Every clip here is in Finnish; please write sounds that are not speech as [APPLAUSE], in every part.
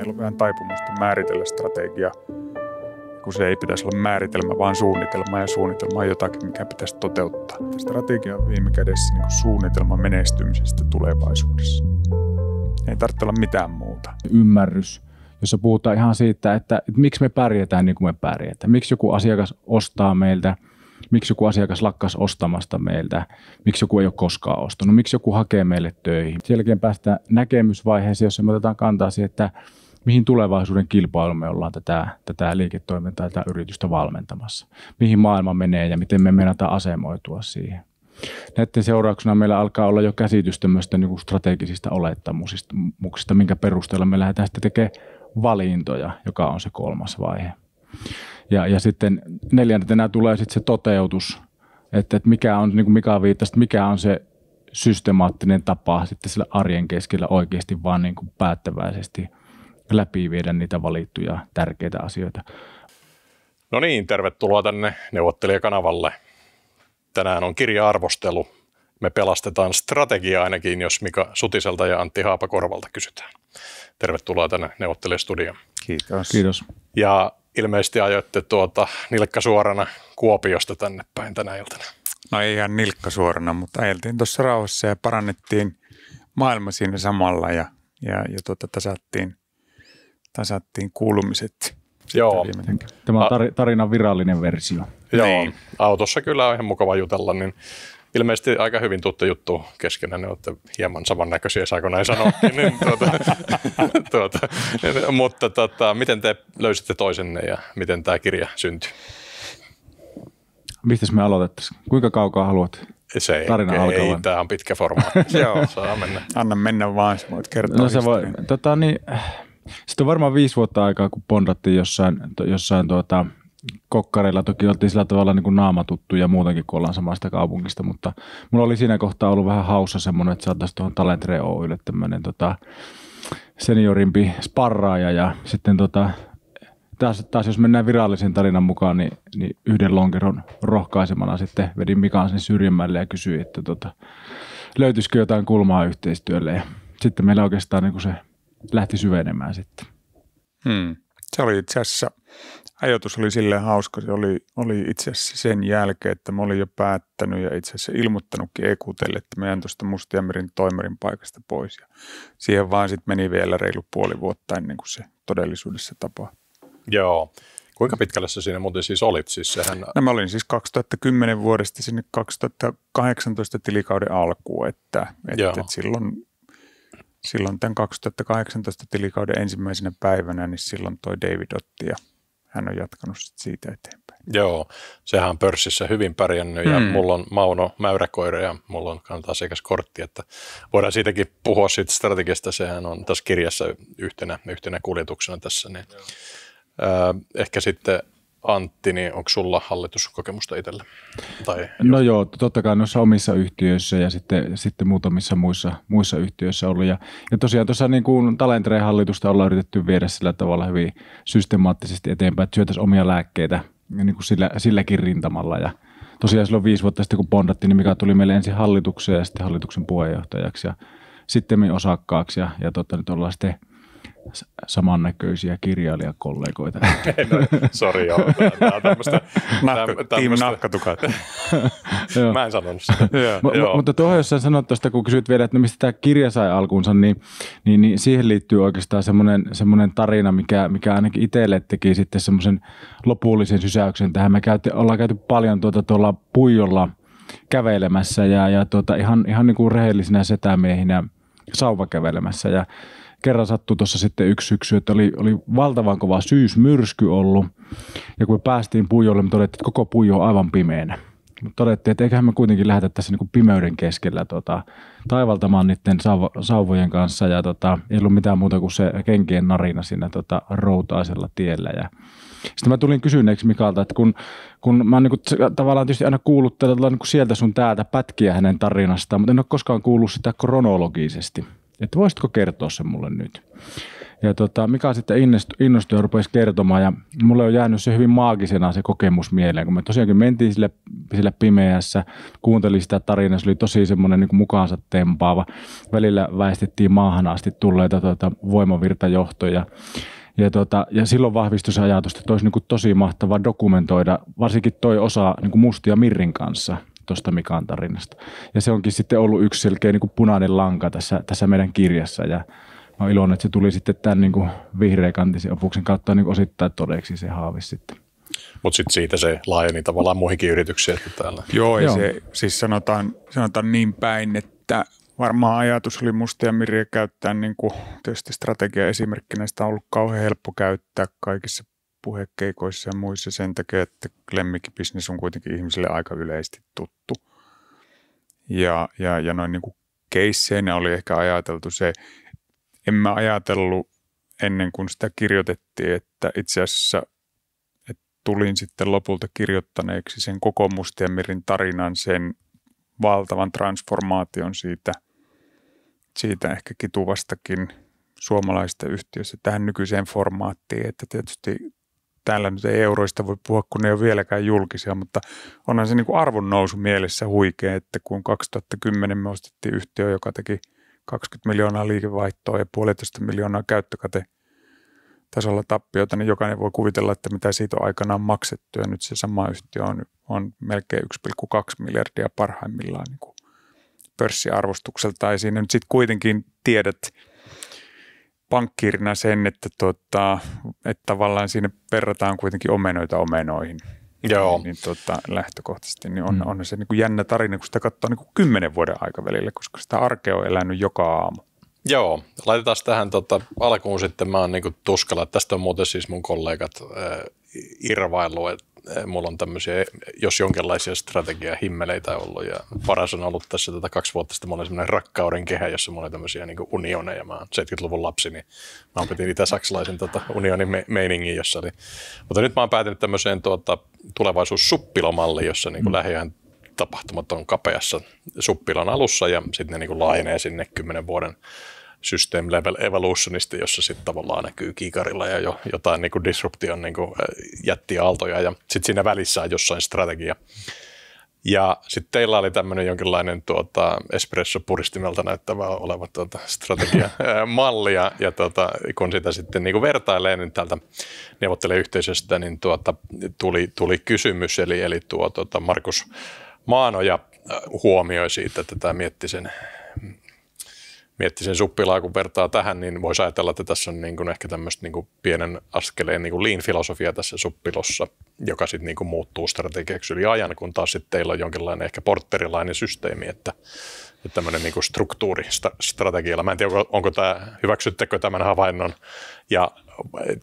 meillä on vähän taipumusta määritellä strategia, kun se ei pitäisi olla määritelmä, vaan suunnitelma, ja suunnitelma on jotakin, mikä pitäisi toteuttaa. Strategia on viime kädessä niin suunnitelma menestymisestä tulevaisuudessa. Ei tarvitse olla mitään muuta. Ymmärrys, jossa puhutaan ihan siitä, että, että miksi me pärjätään niin kuin me pärjätään. Miksi joku asiakas ostaa meiltä, miksi joku asiakas lakkas ostamasta meiltä, miksi joku ei ole koskaan ostanut, miksi joku hakee meille töihin. Sen jälkeen päästään näkemysvaiheeseen, jossa me otetaan kantaa siihen, että mihin tulevaisuuden kilpailu me ollaan tätä, tätä liiketoimintaa, tätä yritystä valmentamassa, mihin maailma menee ja miten me mennään asemoitua siihen. Näiden seurauksena meillä alkaa olla jo käsitys tämmöistä niin strategisista olettamuksista, minkä perusteella me lähdetään sitten tekemään valintoja, joka on se kolmas vaihe. Ja, ja sitten neljäntenä tulee sitten se toteutus, että, että mikä on, niin kuin Mika viittasi, mikä on se systemaattinen tapa sitten sillä arjen keskellä oikeasti vaan niin kuin päättäväisesti – läpi viedä niitä valittuja tärkeitä asioita. No niin, tervetuloa tänne neuvottelijakanavalle. Tänään on kirja-arvostelu. Me pelastetaan strategia ainakin, jos Mika Sutiselta ja Antti Haapakorvalta kysytään. Tervetuloa tänne neuvottelijastudioon. Kiitos. Kiitos. Ja ilmeisesti ajoitte tuota nilkka suorana Kuopiosta tänne päin tänä iltana. No ei ihan nilkka suorana, mutta ajeltiin tuossa rauhassa ja parannettiin maailma siinä samalla ja, ja, ja tuota, tasattiin tasattiin kuulumiset. Joo. Tämä on tarinan virallinen versio. Joo, niin. autossa kyllä on ihan mukava jutella, niin ilmeisesti aika hyvin tuttu juttu keskenään, että olette hieman samannäköisiä, saako näin sanoa. [LAUGHS] Niin, niin, tuota, [LAUGHS] tuota, mutta tota, miten te löysitte toisenne ja miten tämä kirja syntyi? Mistä me aloitettaisiin? Kuinka kaukaa haluat? Se tarina ei, alkaa ei, tämä on pitkä formaatti. [LAUGHS] Joo, saa mennä. Anna mennä vaan, voit kertoa. No se voi, tota, niin, sitten on varmaan viisi vuotta aikaa, kun pondattiin jossain, jossain tuota, kokkareilla. Toki oltiin sillä tavalla niin kuin ja muutenkin, kun ollaan samasta kaupungista, mutta mulla oli siinä kohtaa ollut vähän haussa semmoinen, että saataisiin tuohon Talent Reoille tämmöinen tota, seniorimpi sparraaja ja sitten tota, taas, taas jos mennään virallisen tarinan mukaan, niin, niin yhden lonkeron rohkaisemana sitten vedin Mikaan sen syrjimmälle ja kysyin, että tota, löytyisikö jotain kulmaa yhteistyölle. Ja sitten meillä oikeastaan niin kuin se lähti syvenemään sitten. Hmm. Se oli itse asiassa, ajatus oli silleen hauska, se oli, oli itse asiassa sen jälkeen, että mä olin jo päättänyt ja itse asiassa ilmoittanutkin EQTlle, että mä jään tuosta Mustiamerin toimerin paikasta pois. Ja siihen vaan sitten meni vielä reilu puoli vuotta ennen kuin se todellisuudessa tapahtui. Joo. Kuinka pitkälle sä siinä muuten siis olit? Siis sehän... no, mä olin siis 2010 vuodesta sinne 2018 tilikauden alkuun, että, että, että silloin silloin tämän 2018 tilikauden ensimmäisenä päivänä, niin silloin toi David otti ja hän on jatkanut sit siitä eteenpäin. Joo, sehän on pörssissä hyvin pärjännyt ja mm. mulla on Mauno mäyräkoira ja mulla on kantaa kortti, että voidaan siitäkin puhua siitä strategista, sehän on tässä kirjassa yhtenä, yhtenä kuljetuksena tässä. Niin. Joo. ehkä sitten Antti, niin onko sulla hallituskokemusta itsellä? Tai no jo? joo, totta kai noissa omissa yhtiöissä ja sitten, sitten muutamissa muissa, muissa yhtiöissä ollut. Ja, ja tosiaan tuossa niin kuin Talentreen hallitusta ollaan yritetty viedä sillä tavalla hyvin systemaattisesti eteenpäin, että syötäisiin omia lääkkeitä niin kuin sillä, silläkin rintamalla. Ja tosiaan silloin viisi vuotta sitten, kun bondattiin, niin mikä tuli meille ensin hallitukseen ja sitten hallituksen puheenjohtajaksi ja sitten osakkaaksi. Ja, ja tota, nyt ollaan sitten – samannäköisiä kirjailijakollegoita. [LAUGHS] no, sori, joo. Tämä on tämmöistä... tämmöistä. [LAUGHS] Mä en sanonut sitä. [LAUGHS] Mutta tuohon, jos sanot tuosta, kun kysyt vielä, että no mistä tämä kirja sai alkunsa, niin, niin, niin siihen liittyy oikeastaan semmoinen, semmoinen tarina, mikä, mikä ainakin itselle teki sitten semmoisen lopullisen sysäyksen tähän. Me käytti, ollaan käyty paljon tuota tuolla puijolla kävelemässä ja, ja tuota, ihan, ihan niin kuin rehellisinä setämiehinä sauvakävelemässä ja kerran sattui tuossa sitten yksi syksy, että oli, oli valtavan kova syysmyrsky ollut. Ja kun me päästiin puijolle, me todettiin, että koko puijo on aivan pimeänä. Mutta todettiin, että eiköhän me kuitenkin lähdetä tässä niinku pimeyden keskellä tota, taivaltamaan niiden sauvo, sauvojen kanssa. Ja tota, ei ollut mitään muuta kuin se kenkien narina siinä tota, routaisella tiellä. Ja sitten mä tulin kysyneeksi Mikalta, että kun, kun mä oon niin kuin, tavallaan tietysti aina kuullut tällä, niin sieltä sun täältä pätkiä hänen tarinastaan, mutta en ole koskaan kuullut sitä kronologisesti että voisitko kertoa sen mulle nyt. Ja tota, Mika sitten innostui, ja rupesi kertomaan ja mulle on jäänyt se hyvin maagisena se kokemus mieleen, kun me tosiaankin mentiin sille, sille pimeässä, kuuntelin sitä tarinaa, se oli tosi semmoinen niin mukaansa tempaava. Välillä väistettiin maahan asti tulleita tuota, voimavirtajohtoja ja, tota, ja silloin vahvistui se ajatus, että olisi niin tosi mahtavaa dokumentoida, varsinkin toi osa niin kuin ja Mirrin kanssa, tuosta Mikan tarinasta. Ja se onkin sitten ollut yksi selkeä niin kuin punainen lanka tässä, tässä meidän kirjassa. Ja mä olen iloinen, että se tuli sitten tämän niin kuin kantisen opuksen kautta niin kuin osittain todeksi se haavis sitten. Mutta sitten siitä se laajeni tavallaan muihinkin yrityksiin. Että täällä. Joo, ei Joo. se, siis sanotaan, sanotaan niin päin, että varmaan ajatus oli musta ja Mirja käyttää niin kuin, tietysti strategia esimerkkinä, sitä on ollut kauhean helppo käyttää kaikissa puhekeikoissa ja muissa sen takia, että lemmikkibisnes on kuitenkin ihmisille aika yleisesti tuttu. Ja, ja, ja noin niin kuin oli ehkä ajateltu se, en mä ajatellut ennen kuin sitä kirjoitettiin, että itse asiassa että tulin sitten lopulta kirjoittaneeksi sen koko Mustiamirin tarinan, sen valtavan transformaation siitä, siitä ehkä kituvastakin suomalaisesta yhtiöstä tähän nykyiseen formaattiin, että tietysti täällä nyt ei euroista voi puhua, kun ne ei ole vieläkään julkisia, mutta onhan se niin kuin arvon nousu mielessä huikea, että kun 2010 me ostettiin yhtiö, joka teki 20 miljoonaa liikevaihtoa ja puolitoista miljoonaa käyttökate tasolla tappiota, niin jokainen voi kuvitella, että mitä siitä on aikanaan maksettu. Ja nyt se sama yhtiö on, on melkein 1,2 miljardia parhaimmillaan niin kuin pörssiarvostukselta. Ja siinä nyt sitten kuitenkin tiedät, pankkirina sen, että, tota, että tavallaan siinä verrataan kuitenkin omenoita omenoihin. Joo. Niin tota, lähtökohtaisesti niin on, mm. on se niin kuin jännä tarina, kun sitä katsoo niin kuin kymmenen vuoden aikavälillä, koska sitä arkea on elänyt joka aamu. Joo, laitetaan tähän tota, alkuun sitten, mä oon niin tuskalla, tästä on muuten siis mun kollegat eh, irvailu, että eh, mulla on tämmöisiä, jos jonkinlaisia strategiahimmeleitä ollut. Ja paras on ollut tässä tätä kaksi vuotta sitten, mulla oli semmoinen rakkauden kehä, jossa mulla oli tämmöisiä niin unioneja. Mä oon 70-luvun lapsi, niin mä opetin itä-saksalaisen tota, unionin me- meiningin, jossa oli. Mutta nyt mä oon päätynyt tämmöiseen tuota, tulevaisuussuppilomalliin, jossa niin kuin mm. lähiään tapahtumat on kapeassa suppilan alussa ja sitten ne niin kuin laajenee sinne kymmenen vuoden system level evolutionisti, jossa sitten tavallaan näkyy kiikarilla ja jo, jotain niin kuin disruption niin kuin jättiaaltoja ja sitten siinä välissä on jossain strategia. Ja sitten teillä oli tämmöinen jonkinlainen tuota, espresso-puristimelta näyttävä oleva tuota, strategiamalli, [LAUGHS] ja, ja tuota, kun sitä sitten niin kuin vertailee, niin täältä neuvotteluyhteisöstä niin tuota, tuli, tuli kysymys, eli, eli tuo, tuota, Markus Maanoja huomioi siitä, että tämä mietti sen miettii sen suppilaa, kun vertaa tähän, niin voisi ajatella, että tässä on niin kuin ehkä tämmöistä niin kuin pienen askeleen niin kuin lean-filosofia tässä suppilossa, joka sitten niin kuin muuttuu strategiaksi yli ajan, kun taas sitten teillä on jonkinlainen ehkä porterilainen systeemi, että, että tämmöinen niin kuin struktuuri sta, strategialla. Mä en tiedä, onko, onko tämä, hyväksyttekö tämän havainnon ja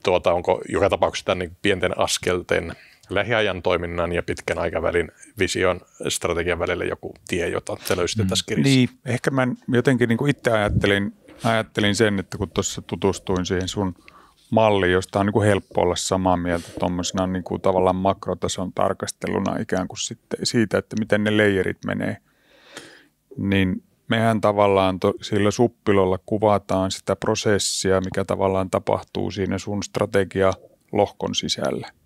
tuota, onko joka tapauksessa tämän niin pienten askelten lähiajan toiminnan ja pitkän aikavälin vision strategian välillä joku tie, jota se löysitte mm. tässä kirjassa? Niin, ehkä mä jotenkin niin kuin itse ajattelin, ajattelin sen, että kun tuossa tutustuin siihen sun malliin, josta on niin kuin helppo olla samaa mieltä tuommoisena niin kuin tavallaan makrotason tarkasteluna ikään kuin sitten siitä, että miten ne leijerit menee, niin mehän tavallaan to, sillä suppilolla kuvataan sitä prosessia, mikä tavallaan tapahtuu siinä sun strategia lohkon sisällä –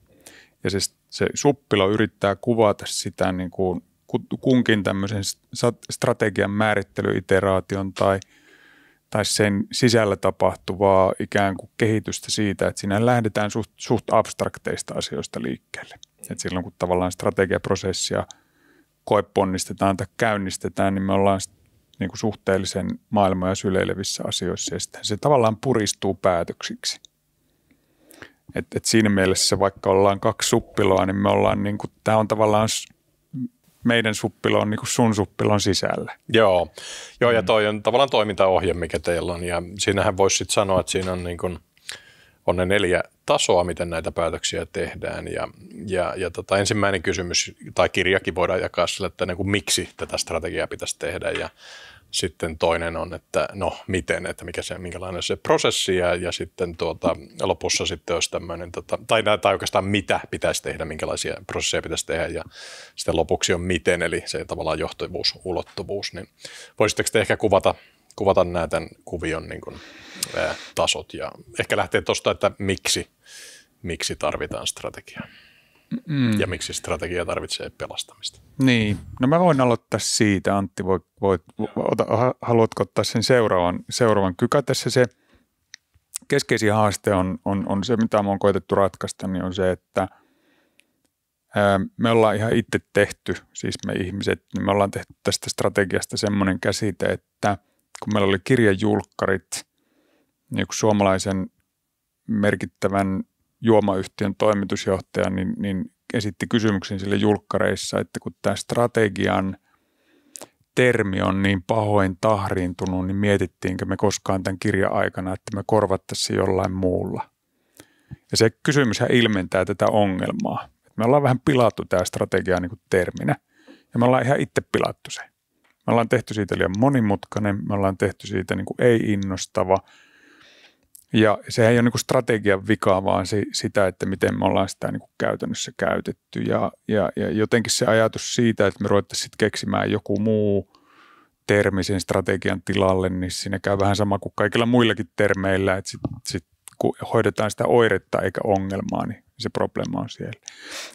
ja siis se suppilo yrittää kuvata sitä niin kuin kunkin tämmöisen strategian määrittelyiteraation tai, tai sen sisällä tapahtuvaa ikään kuin kehitystä siitä, että siinä lähdetään suht, suht abstrakteista asioista liikkeelle. Et silloin kun tavallaan strategiaprosessia koeponnistetaan tai käynnistetään, niin me ollaan niin kuin suhteellisen maailmoja syleilevissä asioissa ja sitten se tavallaan puristuu päätöksiksi. Et, et siinä mielessä vaikka ollaan kaksi suppiloa, niin me ollaan niin kuin, tämä on tavallaan meidän suppilo on niin kuin sun suppilon sisällä. Joo, Joo ja mm. toi on tavallaan toimintaohje, mikä teillä on ja siinähän voisi sitten sanoa, että siinä on niin kuin – on ne neljä tasoa, miten näitä päätöksiä tehdään. Ja, ja, ja tota, ensimmäinen kysymys tai kirjakin voidaan jakaa sille, että niin kuin miksi tätä strategiaa pitäisi tehdä ja sitten toinen on, että no miten, että mikä se, minkälainen se prosessi ja, ja sitten tuota, lopussa sitten olisi tämmöinen, tota, tai, tai oikeastaan mitä pitäisi tehdä, minkälaisia prosesseja pitäisi tehdä ja sitten lopuksi on miten, eli se tavallaan johtavuus, ulottuvuus. Niin voisitteko te ehkä kuvata, kuvata näitä kuvion niin kuin tasot ja ehkä lähtee tuosta, että miksi, miksi tarvitaan strategiaa. Mm. Ja miksi strategia tarvitsee pelastamista. Niin, no mä voin aloittaa siitä. Antti, voit, voit, ota, haluatko ottaa sen seuraavan, seuraavan? kykä tässä se keskeisin haaste on, on, on se, mitä me on koetettu ratkaista, niin on se, että me ollaan ihan itse tehty, siis me ihmiset, niin me ollaan tehty tästä strategiasta semmoinen käsite, että kun meillä oli kirjajulkkarit – niin kuin suomalaisen merkittävän juomayhtiön toimitusjohtaja niin, niin esitti kysymyksen sille julkkareissa, että kun tämä strategian termi on niin pahoin tahriintunut, niin mietittiinkö me koskaan tämän kirjan aikana, että me korvattaisiin jollain muulla. Ja se kysymyshän ilmentää tätä ongelmaa. Me ollaan vähän pilattu tämä strategia niin kuin terminä ja me ollaan ihan itse pilattu se. Me ollaan tehty siitä liian monimutkainen, me ollaan tehty siitä niin kuin ei-innostava – ja sehän ei ole niin kuin strategian vikaa, vaan se, sitä, että miten me ollaan sitä niin kuin käytännössä käytetty. Ja, ja, ja jotenkin se ajatus siitä, että me ruvettaisiin keksimään joku muu termi sen strategian tilalle, niin siinä käy vähän sama kuin kaikilla muillakin termeillä, että sit, sit, kun hoidetaan sitä oiretta eikä ongelmaa, niin se probleema on siellä.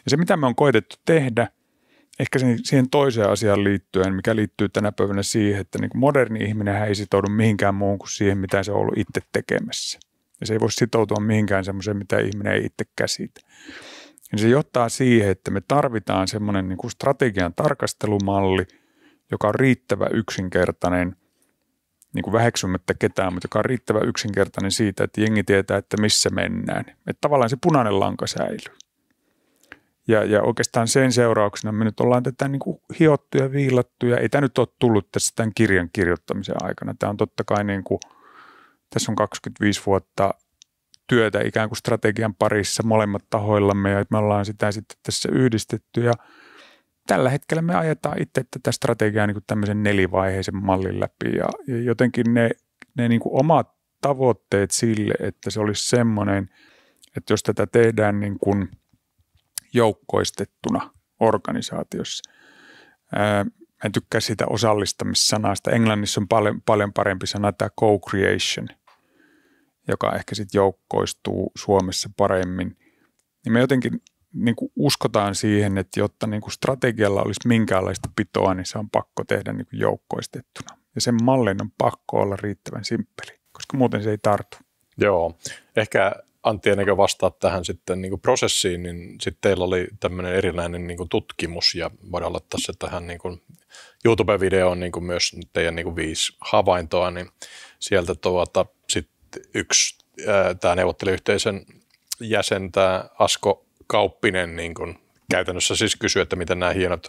Ja se, mitä me on koitettu tehdä, ehkä siihen toiseen asiaan liittyen, mikä liittyy tänä päivänä siihen, että niin moderni ihminen ei sitoudu mihinkään muuhun kuin siihen, mitä se on ollut itse tekemässä. Ja se ei voi sitoutua mihinkään semmoiseen, mitä ihminen ei itse käsitä. Ja niin se johtaa siihen, että me tarvitaan semmoinen niin kuin strategian tarkastelumalli, joka on riittävä yksinkertainen, niin kuin väheksymättä ketään, mutta joka on riittävä yksinkertainen siitä, että jengi tietää, että missä mennään. Että tavallaan se punainen lanka säilyy. Ja, ja oikeastaan sen seurauksena me nyt ollaan tätä niin kuin hiottu ja viilattu, ja ei tämä nyt ole tullut tässä tämän kirjan kirjoittamisen aikana. Tämä on totta kai niin kuin – tässä on 25 vuotta työtä ikään kuin strategian parissa molemmat tahoillamme ja me ollaan sitä sitten tässä yhdistetty ja tällä hetkellä me ajetaan itse tätä strategiaa niin kuin tämmöisen nelivaiheisen mallin läpi ja, ja jotenkin ne, ne niin kuin omat tavoitteet sille, että se olisi semmoinen, että jos tätä tehdään niin kuin joukkoistettuna organisaatiossa, ää, mä en tykkää siitä osallistamissanasta. Englannissa on paljon, paljon parempi sana tämä co-creation, joka ehkä sitten joukkoistuu Suomessa paremmin, niin me jotenkin niin kuin uskotaan siihen, että jotta niin kuin strategialla olisi minkäänlaista pitoa, niin se on pakko tehdä niin kuin joukkoistettuna. Ja sen mallin on pakko olla riittävän simppeli, koska muuten se ei tartu. Joo. Ehkä Antti, ennen kuin vastaat tähän sitten niin kuin prosessiin, niin sitten teillä oli tämmöinen erilainen niin kuin tutkimus ja voidaan laittaa se tähän niin kuin YouTube-videoon niin kuin myös teidän niin kuin viisi havaintoa, niin sieltä tuota, sit yksi tämä neuvotteluyhteisön jäsen, tämä Asko Kauppinen, niin kun käytännössä siis kysyi, että miten nämä hienot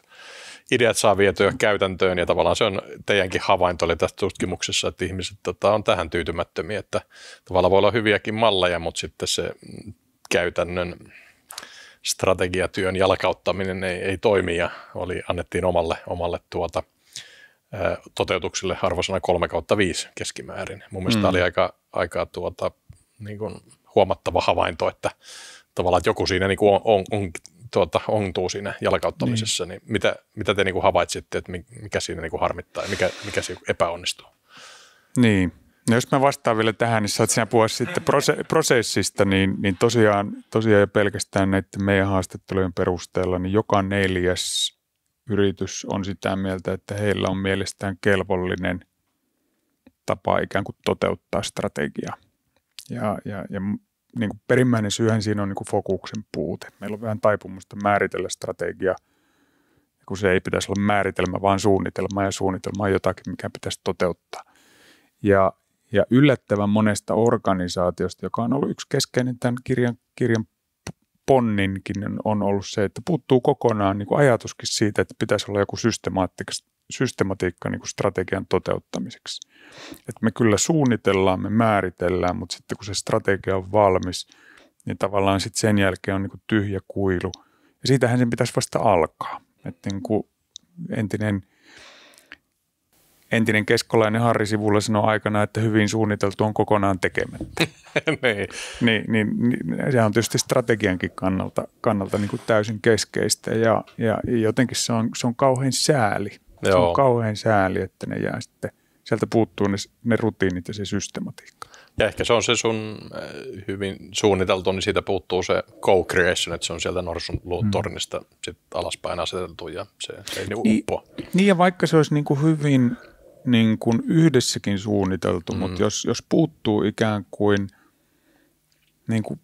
ideat saa vietyä käytäntöön, ja tavallaan se on teidänkin havainto oli tässä tutkimuksessa, että ihmiset tota, on tähän tyytymättömiä, että tavallaan voi olla hyviäkin malleja, mutta sitten se käytännön strategiatyön jalkauttaminen ei, ei toimi, ja oli, annettiin omalle, omalle tuota, toteutuksille arvosana 3 kautta 5 keskimäärin. Mun mielestä mm. oli aika aika tuota, niin kuin huomattava havainto, että tavallaan että joku siinä niin kuin on, on, on, tuota, ontuu siinä jalkauttamisessa, niin, niin mitä, mitä te niin kuin havaitsitte, että mikä siinä niin kuin harmittaa ja mikä, mikä siinä epäonnistuu? Niin, No jos mä vastaan vielä tähän, niin saat sinä puhua sitten prose- prosessista, niin, niin tosiaan, tosiaan jo pelkästään näiden meidän haastattelujen perusteella, niin joka neljäs yritys on sitä mieltä, että heillä on mielestään kelvollinen tapa ikään kuin toteuttaa strategiaa. Ja, ja, ja niin kuin perimmäinen syyhän siinä on niin kuin fokuksen puute. Meillä on vähän taipumusta määritellä strategia, kun se ei pitäisi olla määritelmä, vaan suunnitelma, ja suunnitelma on jotakin, mikä pitäisi toteuttaa. Ja, ja yllättävän monesta organisaatiosta, joka on ollut yksi keskeinen tämän kirjan, kirjan ponninkin, on ollut se, että puuttuu kokonaan niin kuin ajatuskin siitä, että pitäisi olla joku systemaattinen systematiikka niin kuin strategian toteuttamiseksi. Et me kyllä suunnitellaan, me määritellään, mutta sitten kun se strategia on valmis, niin tavallaan sitten sen jälkeen on niin kuin tyhjä kuilu. Ja siitähän sen pitäisi vasta alkaa. Et niin kuin entinen, entinen keskolainen Harri sivulla sanoi aikana, että hyvin suunniteltu on kokonaan tekemättä. [LAUGHS] Niin. niin. Niin, niin, niin, sehän on tietysti strategiankin kannalta, kannalta niin kuin täysin keskeistä ja, ja jotenkin se on, se on kauhean sääli – Joo. Se on kauhean sääli, että ne jää sitten, sieltä puuttuu ne, ne rutiinit ja se systematiikka. Ja ehkä se on se sun äh, hyvin suunniteltu, niin siitä puuttuu se co-creation, että se on sieltä norsun luutornista mm. sit alaspäin aseteltu ja se, se ei niinku niin uppo. Niin ja vaikka se olisi niin kuin hyvin niin kuin yhdessäkin suunniteltu, mm. mutta jos, jos puuttuu ikään kuin, niin kuin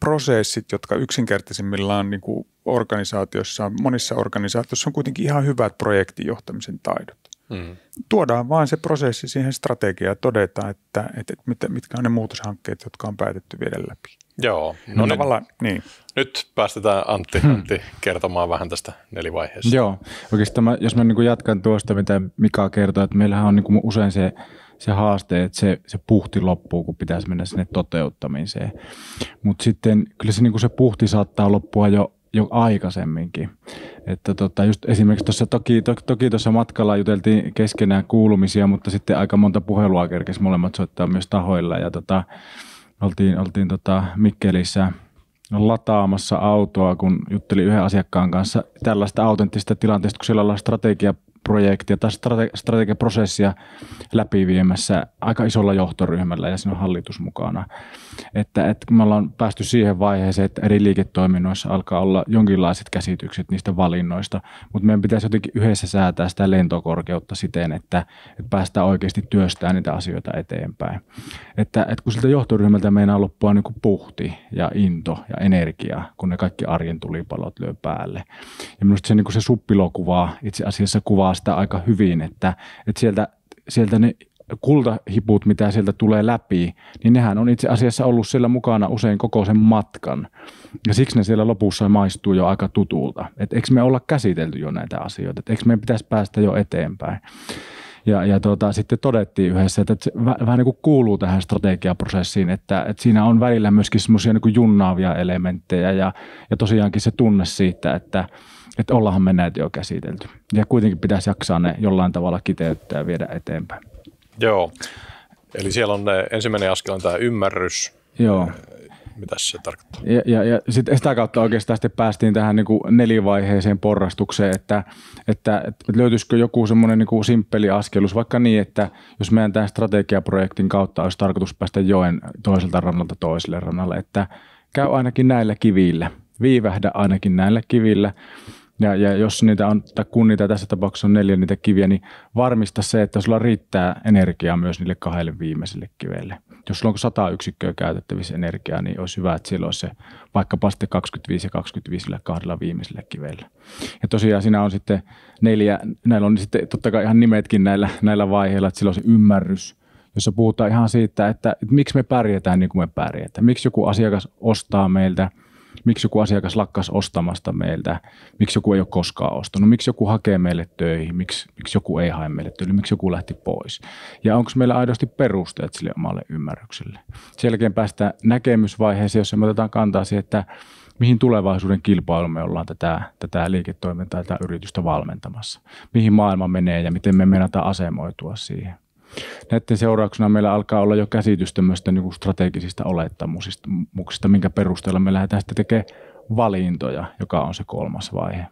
prosessit, jotka yksinkertaisimmillaan niin kuin organisaatiossa, monissa organisaatioissa on kuitenkin ihan hyvät projektijohtamisen taidot. Mm. Tuodaan vaan se prosessi siihen strategiaan ja todetaan, että, että mitkä on ne muutoshankkeet, jotka on päätetty viedä läpi. Joo. No, no niin. niin. nyt päästetään Antti, hmm. Antti kertomaan vähän tästä nelivaiheesta. Joo. Oikeastaan mä, jos mä niin jatkan tuosta, mitä Mika kertoi, että meillähän on niin usein se se haaste, että se, se puhti loppuu, kun pitäisi mennä sinne toteuttamiseen. Mutta sitten kyllä se, niin se puhti saattaa loppua jo jo aikaisemminkin. Että tota, just esimerkiksi tuossa toki, to, toki tuossa matkalla juteltiin keskenään kuulumisia, mutta sitten aika monta puhelua kerkesi molemmat soittaa myös tahoilla ja tota, oltiin, oltiin tota Mikkelissä lataamassa autoa, kun jutteli yhden asiakkaan kanssa tällaista autenttista tilanteesta, kun siellä ollaan strategia projektia tai strate- strategiaprosessia läpiviemässä aika isolla johtoryhmällä ja siinä on hallitus mukana. Että, että me ollaan päästy siihen vaiheeseen, että eri liiketoiminnoissa alkaa olla jonkinlaiset käsitykset niistä valinnoista, mutta meidän pitäisi jotenkin yhdessä säätää sitä lentokorkeutta siten, että, että päästään oikeasti työstämään niitä asioita eteenpäin. Että, että kun siltä johtoryhmältä meinaa loppua niin kuin puhti ja into ja energia, kun ne kaikki arjen tulipalot lyö päälle. Ja minusta se, niin kuin se suppilokuva itse asiassa kuvaa sitä aika hyvin, että, että sieltä, sieltä ne kultahiput, mitä sieltä tulee läpi, niin nehän on itse asiassa ollut siellä mukana usein koko sen matkan. Ja siksi ne siellä lopussa maistuu jo aika tutulta. Että eikö me olla käsitelty jo näitä asioita, että eikö meidän pitäisi päästä jo eteenpäin. Ja, ja tota, sitten todettiin yhdessä, että, se vähän niin kuin kuuluu tähän strategiaprosessiin, että, että siinä on välillä myöskin semmoisia niin junnaavia elementtejä ja, ja tosiaankin se tunne siitä, että, että ollaanhan me näitä jo käsitelty. Ja kuitenkin pitäisi jaksaa ne jollain tavalla kiteyttää ja viedä eteenpäin. Joo. Eli siellä on ne, eh, ensimmäinen askel on tämä ymmärrys. Joo. Eh, Mitä se tarkoittaa? Ja, ja, ja sit sitä kautta oikeastaan sitten päästiin tähän niin kuin nelivaiheeseen porrastukseen, että, että, että löytyisikö joku semmoinen niin simppeli askelus, vaikka niin, että jos meidän tämän strategiaprojektin kautta olisi tarkoitus päästä joen toiselta rannalta toiselle rannalle, että käy ainakin näillä kivillä, viivähdä ainakin näillä kivillä ja, ja jos niitä on, tai kun niitä tässä tapauksessa on neljä niitä kiviä, niin varmista se, että sulla riittää energiaa myös niille kahdelle viimeiselle kivelle. Jos sulla on 100 yksikköä käytettävissä energiaa, niin olisi hyvä, että silloin se vaikkapa sitten 25 ja 25 kahdella viimeisellä kivellä. Ja tosiaan siinä on sitten neljä, näillä on niin sitten totta kai ihan nimetkin näillä, näillä vaiheilla, että silloin se ymmärrys, jossa puhutaan ihan siitä, että, että miksi me pärjätään niin kuin me pärjätään. Miksi joku asiakas ostaa meiltä – miksi joku asiakas lakkas ostamasta meiltä, miksi joku ei ole koskaan ostanut, miksi joku hakee meille töihin, miksi, miksi joku ei hae meille töihin, miksi joku lähti pois. Ja onko meillä aidosti perusteet sille omalle ymmärrykselle. Sen jälkeen päästään näkemysvaiheeseen, jossa me otetaan kantaa siihen, että mihin tulevaisuuden kilpailu me ollaan tätä, tätä liiketoimintaa tätä yritystä valmentamassa. Mihin maailma menee ja miten me mennään asemoitua siihen näiden seurauksena meillä alkaa olla jo käsitys tämmöistä niin strategisista olettamuksista, minkä perusteella me lähdetään sitten tekemään valintoja, joka on se kolmas vaihe.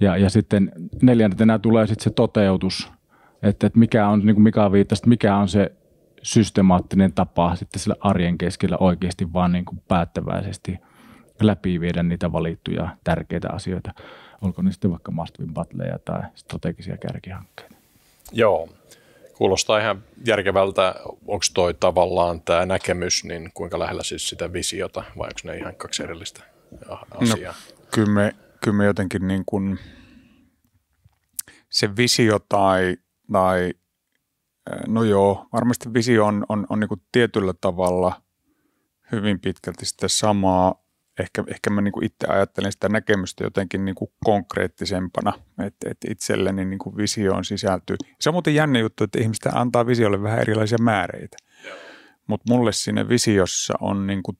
Ja, ja sitten neljäntenä tulee sitten se toteutus, että, että mikä on, niin kuin Mika viittasi, mikä on se systemaattinen tapa sitten sillä arjen keskellä oikeasti vaan niin kuin päättäväisesti viedä niitä valittuja tärkeitä asioita, olko ne sitten vaikka must win battleja tai strategisia kärkihankkeita. Joo, Kuulostaa ihan järkevältä, onko toi tavallaan tämä näkemys, niin kuinka lähellä siis sitä visiota, vai onko ne ihan kaksi erillistä no, asiaa? No, kyllä, me, kyllä me jotenkin niin kuin se visio tai, tai no joo, varmasti visio on, on, on niin kuin tietyllä tavalla hyvin pitkälti sitä samaa, ehkä, ehkä mä niin kuin itse ajattelen sitä näkemystä jotenkin niin kuin konkreettisempana, että, et itselleni niin kuin visioon sisältyy. Se on muuten jännä juttu, että ihmistä antaa visiolle vähän erilaisia määreitä, mutta mulle siinä visiossa on niin kuin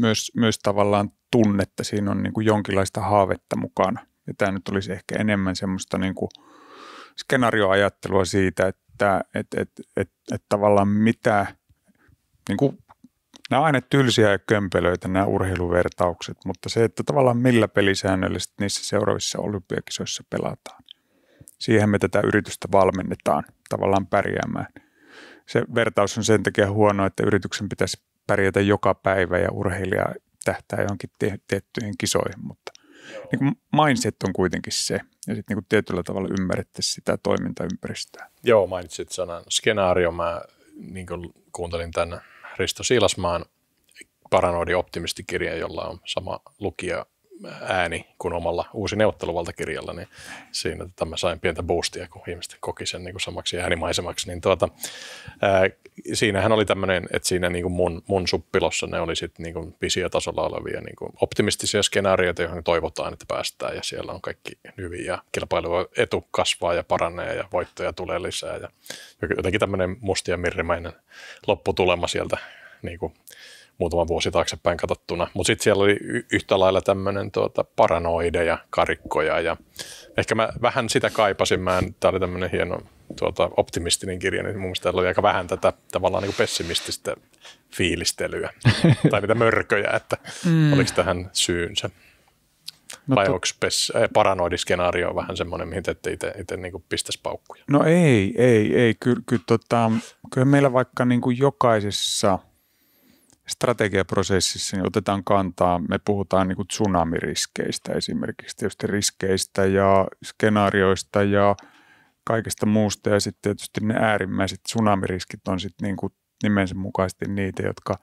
myös, myös tavallaan tunnetta, siinä on niin kuin jonkinlaista haavetta mukana. Ja tämä nyt olisi ehkä enemmän semmoista niin kuin skenaarioajattelua siitä, että et, et, et, et, et tavallaan mitä – niin kuin nämä on aina tylsiä ja kömpelöitä nämä urheiluvertaukset, mutta se, että tavallaan millä pelisäännöillä niissä seuraavissa olympiakisoissa pelataan. Siihen me tätä yritystä valmennetaan tavallaan pärjäämään. Se vertaus on sen takia huono, että yrityksen pitäisi pärjätä joka päivä ja urheilija tähtää johonkin tiettyihin kisoihin, mutta niin kuin mindset on kuitenkin se, ja sitten niin tietyllä tavalla ymmärrätte sitä toimintaympäristöä. Joo, mainitsit sanan skenaario. Mä niin kuuntelin tänne Risto Siilasmaan paranoidi optimistikirja, jolla on sama lukija ääni kuin omalla uusi neuvotteluvaltakirjalla, niin siinä tota, mä sain pientä boostia, kun ihmiset koki sen niin kuin samaksi äänimaisemaksi. Niin tuota, ää, siinähän oli tämmöinen, että siinä niin kuin mun, mun suppilossa ne oli sitten niin visiotasolla olevia niin kuin optimistisia skenaarioita, joihin toivotaan, että päästään ja siellä on kaikki hyvin ja kilpailuva etu kasvaa ja paranee ja voittoja tulee lisää ja jotenkin tämmöinen mustia mirrimäinen lopputulema sieltä niin kuin muutama vuosi taaksepäin katsottuna. Mutta sitten siellä oli yhtä lailla tämmöinen tuota, paranoideja, karikkoja ja ehkä mä vähän sitä kaipasin. Mä en, tää oli tämmöinen hieno tuota, optimistinen kirja, niin mun mielestä oli aika vähän tätä tavallaan niin kuin pessimististä fiilistelyä [LAUGHS] tai niitä mörköjä, että mm. oliko tähän syynsä. No Vai to... onko pes, eh, paranoidiskenaario on vähän semmoinen, mihin te ette itse niin pistäisi paukkuja? No ei, ei, ei. Ky, ky, tota, kyllä meillä vaikka niin kuin jokaisessa – strategiaprosessissa niin otetaan kantaa, me puhutaan niin kuin tsunamiriskeistä esimerkiksi, tietysti riskeistä ja skenaarioista ja kaikesta muusta ja sitten tietysti ne äärimmäiset tsunamiriskit on sitten niin kuin nimensä mukaisesti niitä, jotka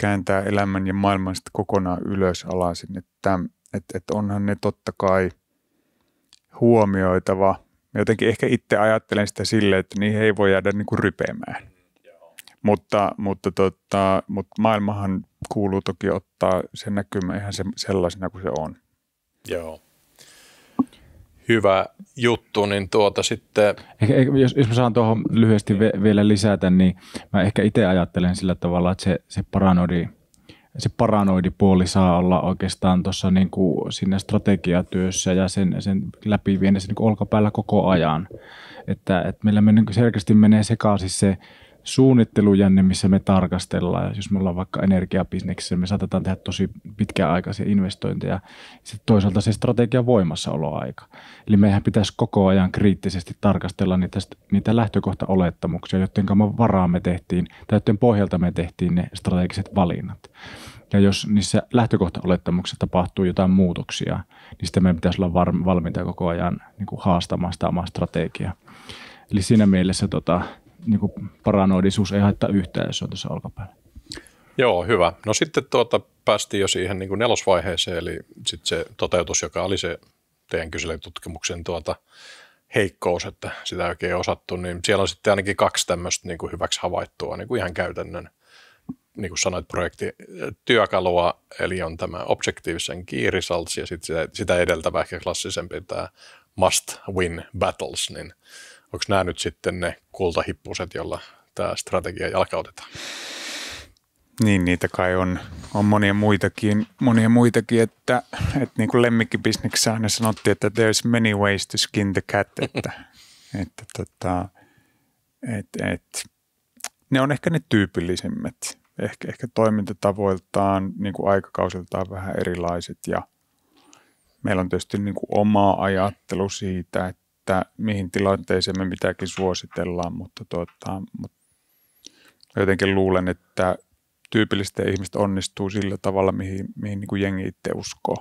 kääntää elämän ja maailman sitten kokonaan ylös alasin, että, että, että onhan ne totta kai huomioitava. Jotenkin ehkä itse ajattelen sitä silleen, että niihin ei voi jäädä niin kuin rypemään mutta, mutta, tota, mutta maailmahan kuuluu toki ottaa sen näkymä ihan se, sellaisena kuin se on. Joo. Hyvä juttu, niin tuota sitten... Ehkä, jos, jos mä saan tuohon lyhyesti ve, vielä lisätä, niin mä ehkä itse ajattelen sillä tavalla, että se, se paranoidi se paranoidipuoli saa olla oikeastaan tuossa niin kuin siinä strategiatyössä ja sen, sen läpiviennessä niin olkapäällä koko ajan. Että, että meillä niin selkeästi menee sekaisin se suunnittelujänne, missä me tarkastellaan. Jos me ollaan vaikka energiabisneksissä, me saatetaan tehdä tosi pitkäaikaisia investointeja. Sitten toisaalta se strategian voimassaoloaika. Eli meidän pitäisi koko ajan kriittisesti tarkastella niitä, niitä lähtökohtaolettamuksia, joiden varaa me tehtiin, tai joiden pohjalta me tehtiin ne strategiset valinnat. Ja jos niissä lähtökohtaolettamuksissa tapahtuu jotain muutoksia, niin sitten meidän pitäisi olla valmiita koko ajan niin kuin haastamaan sitä omaa strategiaa. Eli siinä mielessä tota, niin kuin paranoidisuus ei haittaa yhtään, jos on tässä olkapäällä. Joo, hyvä. No sitten tuota, päästiin jo siihen niin kuin nelosvaiheeseen, eli sitten se toteutus, joka oli se teidän kyselytutkimuksen tuota, heikkous, että sitä ei oikein osattu, niin siellä on sitten ainakin kaksi tämmöistä niin kuin hyväksi havaittua niin kuin ihan käytännön, niin kuin sanoit, projektityökalua, eli on tämä objektiivisen key results ja sitten sitä, sitä edeltävä ehkä klassisempi tämä must win battles, niin – Onko nämä nyt sitten ne kultahippuset, jolla tämä strategia jalkautetaan? Niin, niitä kai on, on monia muitakin, monia muitakin että, että niin kuin lemmikkibisneksessä aina sanottiin, että there's many ways to skin the cat, että, [LAUGHS] että, että, tota, että, että ne on ehkä ne tyypillisimmät, ehkä, ehkä toimintatavoiltaan, niin kuin aikakausiltaan vähän erilaiset ja meillä on tietysti niin kuin oma ajattelu siitä, että että mihin tilanteeseen me mitäkin suositellaan, mutta, tuota, mutta jotenkin luulen, että tyypillisesti ihmiset onnistuu sillä tavalla, mihin, mihin niin kuin jengi itse uskoo.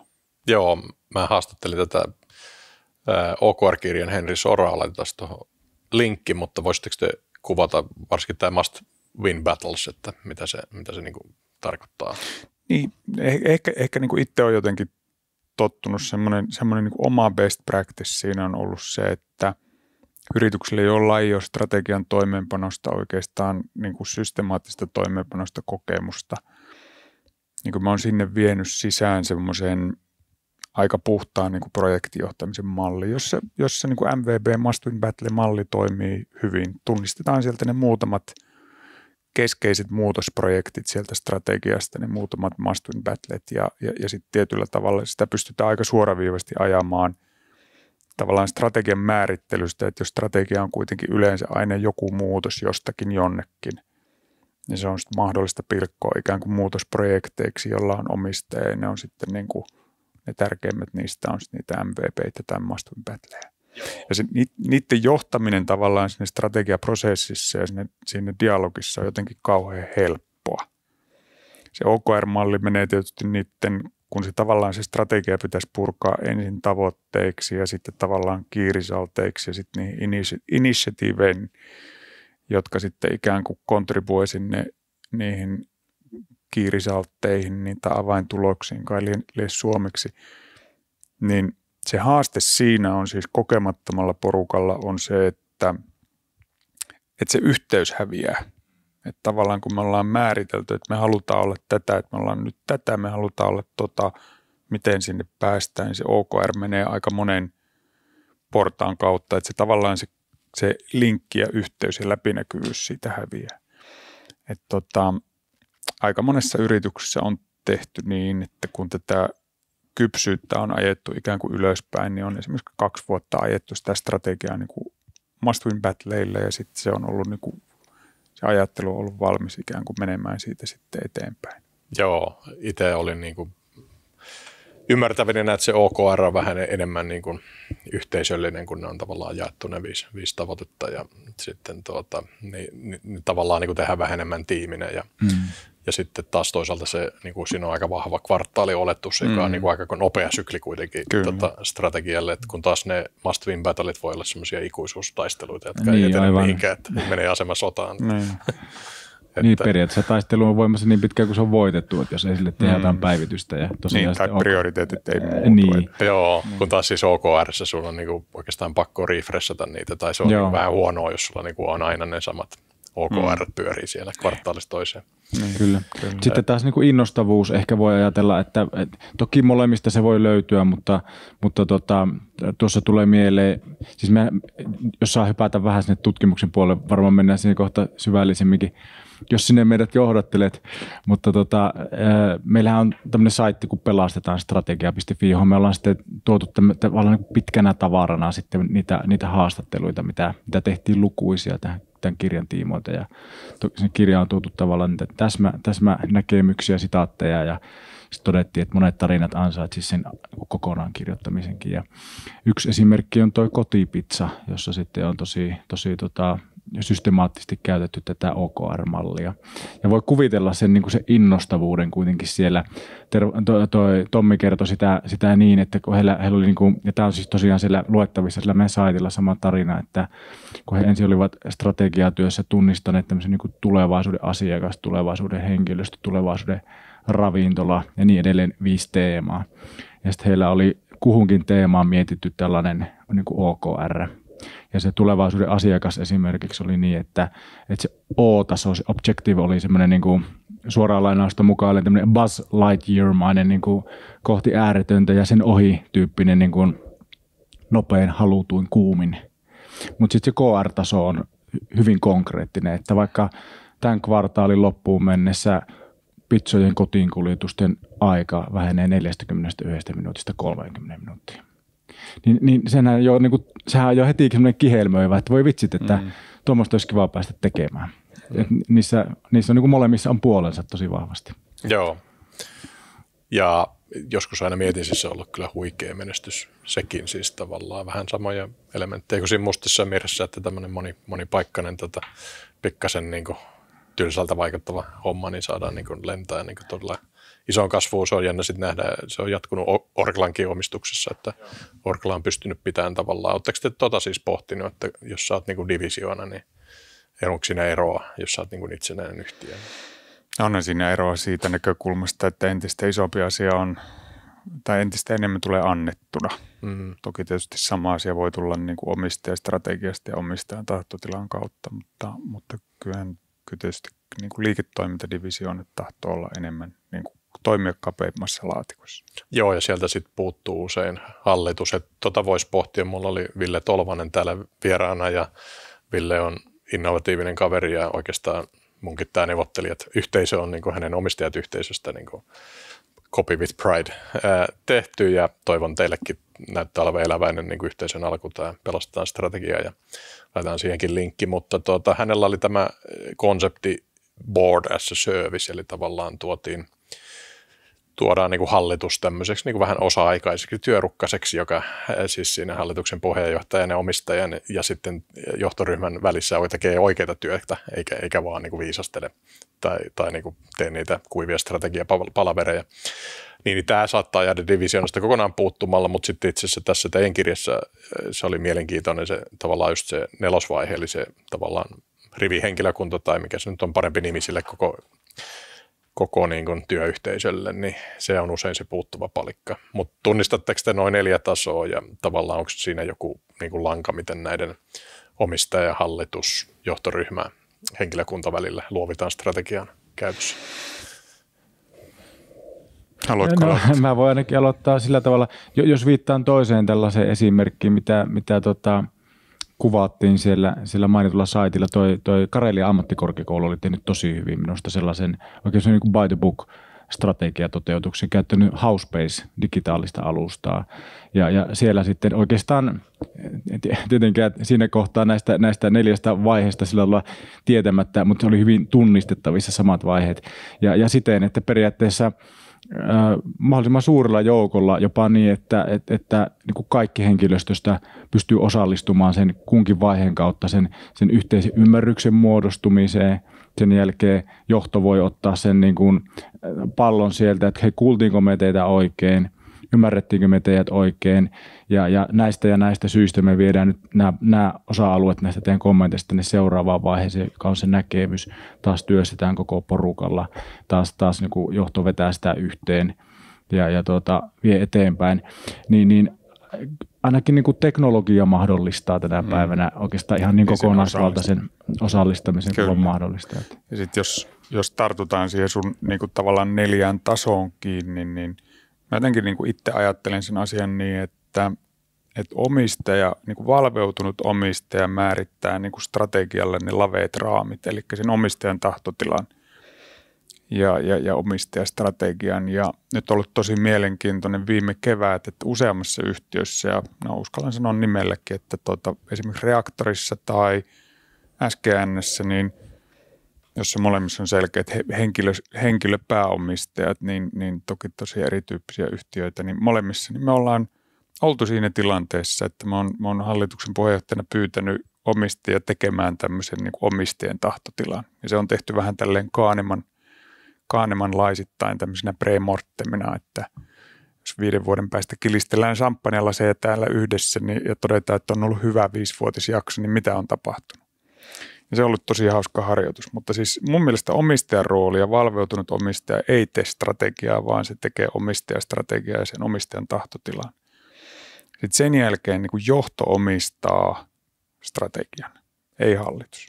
Joo, mä haastattelin tätä OKR-kirjan Henri Soraa, laitetaan tuohon linkki, mutta voisitteko te kuvata varsinkin tämä must win battles, että mitä se, mitä se niin kuin tarkoittaa? Niin, eh, ehkä, ehkä niin kuin itse on jotenkin tottunut, semmoinen, semmoinen niin oma best practice siinä on ollut se, että yrityksille, jolla ei ole strategian toimeenpanosta oikeastaan niin kuin systemaattista toimeenpanosta kokemusta. Niin kuin mä oon sinne vienyt sisään semmoiseen aika puhtaan niin kuin projektijohtamisen malli, jossa, jossa niin kuin MVB Must Win Battle-malli toimii hyvin. Tunnistetaan sieltä ne muutamat – keskeiset muutosprojektit sieltä strategiasta, ne niin muutamat must battlet ja, ja, ja sitten tietyllä tavalla sitä pystytään aika suoraviivasti ajamaan tavallaan strategian määrittelystä, että jos strategia on kuitenkin yleensä aina joku muutos jostakin jonnekin, niin se on sitten mahdollista pilkkoa ikään kuin muutosprojekteiksi, jolla on omistaja ja ne on sitten niin kuin, ne tärkeimmät niistä on sitten niitä MVPitä tai must battleja. Ja se, niiden johtaminen tavallaan sinne strategiaprosessissa ja sinne, sinne dialogissa on jotenkin kauhean helppoa. Se OKR-malli menee tietysti niiden, kun se tavallaan se strategia pitäisi purkaa ensin tavoitteiksi ja sitten tavallaan kiirisalteiksi ja sitten niihin initiatiiveihin, jotka sitten ikään kuin kontribuoi sinne niihin kiirisaltteihin, niitä avaintuloksiin kai lie, lie suomeksi, niin – se haaste siinä on siis kokemattomalla porukalla on se, että, että se yhteys häviää. Että tavallaan kun me ollaan määritelty, että me halutaan olla tätä, että me ollaan nyt tätä, me halutaan olla tota, miten sinne päästään, niin se OKR menee aika monen portaan kautta, että se tavallaan se, se linkki ja yhteys ja läpinäkyvyys siitä häviää. että tota, aika monessa yrityksessä on tehty niin, että kun tätä kypsyyttä on ajettu ikään kuin ylöspäin, niin on esimerkiksi kaksi vuotta ajettu sitä strategiaa niin kuin must win battleille ja sitten se on ollut niin kuin, se ajattelu on ollut valmis ikään kuin menemään siitä sitten eteenpäin. Joo, itse olin niin kuin ymmärtävinen, että se OKR on vähän enemmän niin kuin yhteisöllinen, kun ne on tavallaan jaettu ne viisi, viisi tavoitetta ja sitten tuota, niin, niin, niin tavallaan niin kuin tehdään vähän enemmän tiiminen ja mm. Ja sitten taas toisaalta se, niin kuin siinä on aika vahva kvartaalioletus, joka mm. on niin kuin aika nopea sykli kuitenkin tota, strategialle, että kun taas ne must win battleit voi olla semmoisia ikuisuustaisteluita, jotka niin, ei etene aivan. mihinkään, että menee asema sotaan. Niin. [LAUGHS] niin että... Niin, periaatteessa taistelu on voimassa niin pitkään kuin se on voitettu, että jos ei sille tehdä mm. päivitystä. Ja niin, tai OK... prioriteetit ei muutu. niin. Että, joo, niin. kun taas siis OKR sulla on niinku oikeastaan pakko refreshata niitä, tai se on niinku vähän huonoa, jos sulla niinku on aina ne samat OKR mm. pyörii siellä kvartaalista toiseen. Niin, kyllä. kyllä. Sitten taas niin kuin innostavuus ehkä voi ajatella, että, että toki molemmista se voi löytyä, mutta, mutta tota, tuossa tulee mieleen, siis me, jos saa hypätä vähän sinne tutkimuksen puolelle, varmaan mennään sinne kohta syvällisemminkin, jos sinne meidät johdattelet, mutta tota, äh, meillähän on tämmöinen saitti, kun pelastetaan strategia.fi, johon me ollaan sitten tuotu tämän, pitkänä tavarana sitten niitä, niitä haastatteluita, mitä, mitä tehtiin lukuisia tähän tämän kirjan tiimoilta. Ja sen kirja on tuotu tavallaan niitä täsmä, täsmä näkemyksiä, sitaatteja ja sitten todettiin, että monet tarinat ansaitsivat sen kokonaan kirjoittamisenkin. Ja yksi esimerkki on tuo kotipizza, jossa sitten on tosi, tosi tota, systemaattisesti käytetty tätä OKR-mallia. Ja voi kuvitella sen, niin kuin se innostavuuden kuitenkin siellä. Ter- to, toi, Tommi kertoi sitä, sitä niin, että kun heillä, heillä oli, niin kuin, ja tämä on siis tosiaan siellä luettavissa sillä meidän saitilla sama tarina, että kun he ensin olivat strategiatyössä tunnistaneet tämmöisen niin kuin tulevaisuuden asiakas, tulevaisuuden henkilöstö, tulevaisuuden ravintola ja niin edelleen viisi teemaa. Ja sitten heillä oli kuhunkin teemaan mietitty tällainen niin kuin OKR, ja se tulevaisuuden asiakas esimerkiksi oli niin, että, että se O-taso, se objective oli semmoinen niin kuin, suoraan lainausta mukaan, tämmöinen Buzz Lightyear-mainen niin kuin, kohti ääretöntä ja sen ohi tyyppinen niin kuin, nopein, halutuin, kuumin. Mutta sitten se KR-taso on hyvin konkreettinen, että vaikka tämän kvartaalin loppuun mennessä pizzojen kotiinkuljetusten aika vähenee 41 minuutista 30 minuuttia niin, niin senhän jo, niin kuin, sehän on jo heti semmoinen kihelmöivä, että voi vitsit, että mm. tuommoista olisi kiva päästä tekemään. Mm. Et niissä, niissä on, niin kuin molemmissa on puolensa tosi vahvasti. Joo. Ja joskus aina mietin, siis se on ollut kyllä huikea menestys. Sekin siis tavallaan vähän samoja elementtejä kuin siinä mustissa mielessä, että tämmöinen moni, monipaikkainen tota, pikkasen niin kuin, tylsältä vaikuttava homma, niin saadaan niin kuin, lentää niin kuin, todella – isoon kasvuun se on jännä sitten nähdä. Se on jatkunut Orklankin omistuksessa, että Orkla on pystynyt pitämään tavallaan. Oletteko te tota siis pohtinut, että jos sä oot niinku divisioona, niin onko siinä eroa, jos sä oot niinku itsenäinen yhtiö? No on siinä eroa siitä näkökulmasta, että entistä isompi asia on, tai entistä enemmän tulee annettuna. Mm. Toki tietysti sama asia voi tulla niin kuin omistajastrategiasta ja omistajan tahtotilan kautta, mutta, mutta kyllähän kyllä tietysti niin kuin liiketoimintadivisioonit tahtoo olla enemmän toimia kapeimmassa laatikossa. Joo, ja sieltä sitten puuttuu usein hallitus. Et tota voisi pohtia. Mulla oli Ville Tolvanen täällä vieraana ja Ville on innovatiivinen kaveri ja oikeastaan munkin tämä neuvottelijat yhteisö on niin hänen omistajat yhteisöstä niin Copy with Pride ää, tehty ja toivon teillekin näyttää olevan eläväinen niin yhteisön alku tämä pelastetaan strategia ja laitetaan siihenkin linkki, mutta tuota, hänellä oli tämä konsepti board as a service, eli tavallaan tuotiin – tuodaan niin kuin hallitus tämmöiseksi niin kuin vähän osa-aikaiseksi työrukkaseksi, joka eh, siis siinä hallituksen puheenjohtajan ja omistajan ja sitten johtoryhmän välissä tekee oikeita työtä, eikä, eikä vaan niin kuin viisastele tai, tai niin kuin tee niitä kuivia strategiapalavereja. Niin, niin tämä saattaa jäädä divisionista kokonaan puuttumalla, mutta sitten itse asiassa tässä teidän kirjassa eh, se oli mielenkiintoinen se tavallaan just se nelosvaihe, eli se tavallaan rivihenkilökunta tai mikä se nyt on parempi nimi sille koko koko niin kuin työyhteisölle, niin se on usein se puuttuva palikka. Mutta tunnistatteko te noin neljä tasoa ja tavallaan onko siinä joku niin kuin lanka, miten näiden omistaja, hallitus, johtoryhmä, henkilökunta välillä luovitaan strategian käytössä? no, Mä voin ainakin aloittaa sillä tavalla, jos viittaan toiseen tällaiseen esimerkkiin, mitä, mitä tota, kuvattiin siellä, siellä mainitulla saitilla. Toi, toi Karelia ammattikorkeakoulu oli tehnyt tosi hyvin minusta sellaisen, oikein se on niin by the book strategiatoteutuksen, käyttänyt Housepace digitaalista alustaa. Ja, ja siellä sitten oikeastaan tietenkään siinä kohtaa näistä, näistä neljästä vaiheesta sillä olla tietämättä, mutta oli hyvin tunnistettavissa samat vaiheet. Ja, ja siten, että periaatteessa – mahdollisimman suurella joukolla, jopa niin, että, että, että niin kuin kaikki henkilöstöstä pystyy osallistumaan sen kunkin vaiheen kautta sen, sen yhteisen ymmärryksen muodostumiseen. Sen jälkeen johto voi ottaa sen niin kuin pallon sieltä, että hei, kuultiinko me teitä oikein, ymmärrettiinkö me teidät oikein ja, ja näistä ja näistä syistä me viedään nyt nämä, nämä osa-alueet näistä teidän kommenteista niin seuraavaan vaiheeseen, joka on se näkemys. Taas työstetään koko porukalla, taas, taas niin kuin johto vetää sitä yhteen ja, ja tuota, vie eteenpäin. Niin, niin ainakin niin kuin teknologia mahdollistaa tänä mm. päivänä oikeastaan ihan niin, niin kokonaisvaltaisen osallistamisen, osallistamisen on mahdollista. Ja sitten jos, jos tartutaan siihen sun niin kuin tavallaan neljään tasoon kiinni, niin mä jotenkin niin kuin itse ajattelen sen asian niin, että – että omistaja, niin kuin valveutunut omistaja määrittää niin kuin strategialle ne laveet raamit, eli sen omistajan tahtotilan ja, ja, ja omistajastrategian. Ja nyt on ollut tosi mielenkiintoinen viime kevät, että useammassa yhtiössä, ja no uskallan sanoa nimelläkin, että tuota, esimerkiksi reaktorissa tai SGNssä, niin jossa molemmissa on selkeät henkilö, henkilöpääomistajat, niin, niin toki tosi erityyppisiä yhtiöitä, niin molemmissa niin me ollaan – oltu siinä tilanteessa, että mä oon, mä oon hallituksen puheenjohtajana pyytänyt omistajia tekemään tämmöisen niin kuin omistajien tahtotilan. Ja se on tehty vähän tälleen kaaneman, kaaneman laisittain tämmöisenä premorttemina, että jos viiden vuoden päästä kilistellään samppanjalla se ja täällä yhdessä niin, ja todetaan, että on ollut hyvä viisivuotisjakso, niin mitä on tapahtunut? Ja se on ollut tosi hauska harjoitus, mutta siis mun mielestä omistajan rooli ja valveutunut omistaja ei tee strategiaa, vaan se tekee omistajastrategiaa ja sen omistajan tahtotilaa. Sitten niin sen jälkeen niin kuin johto omistaa strategian, ei hallitus.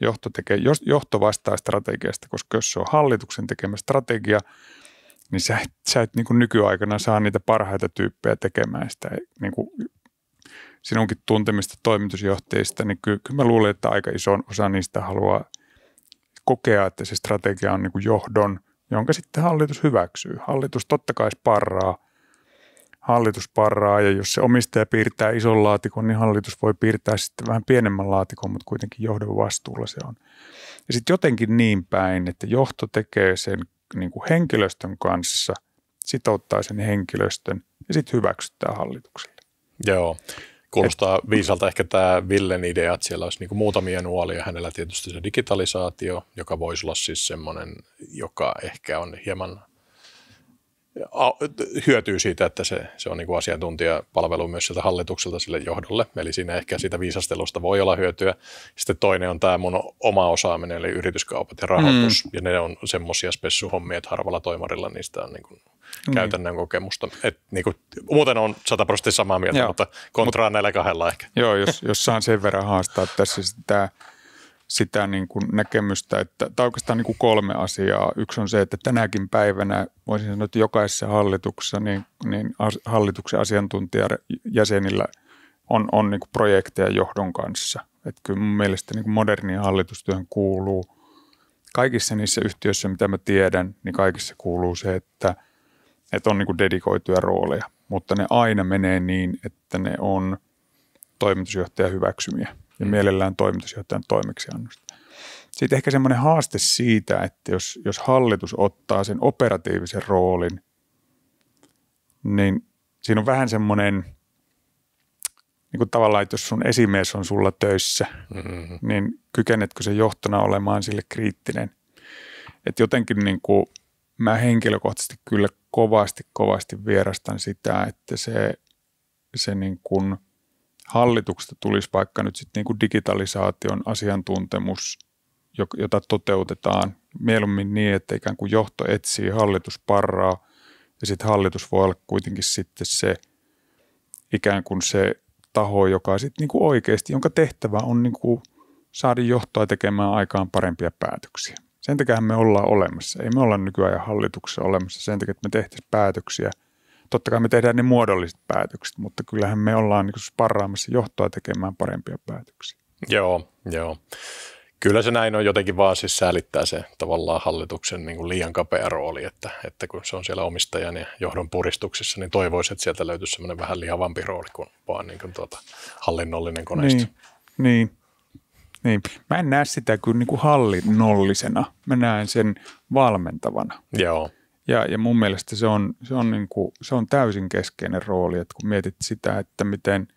Johto, tekee, johto vastaa strategiasta, koska jos se on hallituksen tekemä strategia, niin sä et, sä et niin kuin nykyaikana saa niitä parhaita tyyppejä tekemään sitä niin kuin sinunkin tuntemista toimitusjohtajista, niin kyllä, kyllä mä luulen, että aika iso osa niistä haluaa kokea, että se strategia on niin kuin johdon, jonka sitten hallitus hyväksyy. Hallitus totta kai sparraa – hallitus parraa ja jos se omistaja piirtää ison laatikon, niin hallitus voi piirtää sitten vähän pienemmän laatikon, mutta kuitenkin johdon vastuulla se on. Ja sitten jotenkin niin päin, että johto tekee sen niin kuin henkilöstön kanssa, sitouttaa sen henkilöstön ja sitten hyväksyttää hallitukselle. Joo. Kuulostaa viisalta ehkä tämä Villen idea, että siellä olisi niin muutamia nuolia. Hänellä tietysti se digitalisaatio, joka voisi olla siis semmoinen, joka ehkä on hieman hyötyy siitä, että se, se on niin kuin asiantuntijapalvelu myös sieltä hallitukselta sille johdolle. Eli siinä ehkä siitä viisastelusta voi olla hyötyä. Sitten toinen on tämä mun oma osaaminen, eli yrityskaupat ja rahoitus. Mm. Ja ne on semmoisia spessuhommia, että harvalla toimarilla niistä on niinku niin kuin mm. käytännön kokemusta. Et niin kuin, muuten on sataprosenttisesti samaa mieltä, Joo. mutta kontraa Mut, näillä kahdella ehkä. Joo, jos, jos saan sen verran haastaa tässä, siis tämä – sitä niin kuin näkemystä, että, tai oikeastaan niin kuin kolme asiaa. Yksi on se, että tänäkin päivänä, voisin sanoa, että jokaisessa hallituksessa, niin, niin hallituksen asiantuntijajäsenillä on, on niin kuin projekteja johdon kanssa. Et kyllä mun mielestä niin kuin moderniin hallitustyöhön kuuluu, kaikissa niissä yhtiöissä, mitä mä tiedän, niin kaikissa kuuluu se, että, että on niin kuin dedikoituja rooleja. Mutta ne aina menee niin, että ne on toimitusjohtajan hyväksymiä ja mielellään toimitusjohtajan toimeksiannosta. Sitten ehkä semmoinen haaste siitä, että jos, jos hallitus ottaa sen operatiivisen roolin, niin siinä on vähän semmoinen, niin kuin tavallaan, että jos sun esimies on sulla töissä, mm-hmm. niin kykenetkö se johtona olemaan sille kriittinen? Että jotenkin niin kuin, mä henkilökohtaisesti kyllä kovasti, kovasti vierastan sitä, että se, se niin kuin – hallituksesta tulisi vaikka nyt sitten niin kuin digitalisaation asiantuntemus, jota toteutetaan mieluummin niin, että ikään kuin johto etsii hallitusparraa ja sitten hallitus voi olla kuitenkin sitten se ikään kuin se taho, joka sitten niin kuin oikeasti, jonka tehtävä on niin kuin saada johtoa tekemään aikaan parempia päätöksiä. Sen takia me ollaan olemassa. Ei me olla nykyajan hallituksessa olemassa sen takia, että me tehtäisiin päätöksiä – totta kai me tehdään ne muodolliset päätökset, mutta kyllähän me ollaan niin sparraamassa johtoa tekemään parempia päätöksiä. Joo, joo. Kyllä se näin on jotenkin vaan siis säälittää se tavallaan hallituksen niin kuin liian kapea rooli, että, että kun se on siellä omistajan ja johdon puristuksessa, niin toivoisi, että sieltä löytyisi semmoinen vähän lihavampi rooli kuin vaan niin kuin tuota, hallinnollinen koneisto. Niin, niin. Niin. Mä en näe sitä kyllä niin kuin hallinnollisena. Mä näen sen valmentavana. Joo, ja, ja mun mielestä se on, se, on niin kuin, se on täysin keskeinen rooli, että kun mietit sitä, että miten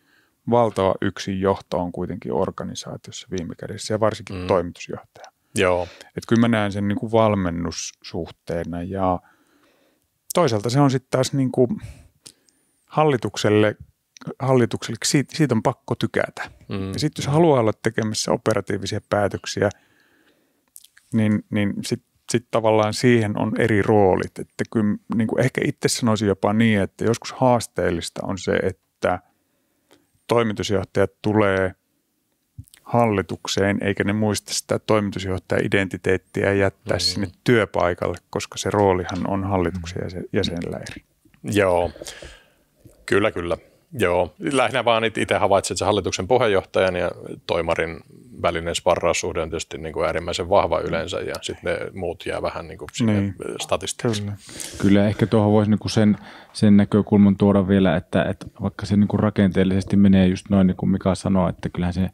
valtava yksin johto on kuitenkin organisaatiossa viime kädessä ja varsinkin mm. toimitusjohtaja. Joo. Että kyllä mä näen sen niin kuin valmennussuhteena ja toisaalta se on sitten taas niin kuin hallitukselle, hallitukselle siitä, siitä on pakko tykätä. Mm. Ja sitten jos haluaa olla tekemässä operatiivisia päätöksiä, niin, niin sitten sitten tavallaan siihen on eri roolit. Että kyllä niin kuin ehkä itse sanoisin jopa niin, että joskus haasteellista on se, että toimitusjohtajat tulee hallitukseen, eikä ne muista sitä toimitusjohtajan identiteettiä jättää mm. sinne työpaikalle, koska se roolihan on hallituksen jäsenellä mm. eri. Joo, kyllä kyllä. Joo, lähinnä vaan itse havaitsin, että se hallituksen puheenjohtajan ja toimarin välinen sparraussuhde on tietysti niin kuin äärimmäisen vahva yleensä ja sitten ne muut jää vähän niin kuin sinne niin. statistiiksi. Kyllä. Kyllä ehkä tuohon voisi niin kuin sen, sen näkökulman tuoda vielä, että, että vaikka se niin kuin rakenteellisesti menee just noin niin kuin Mika sanoi, että kyllähän se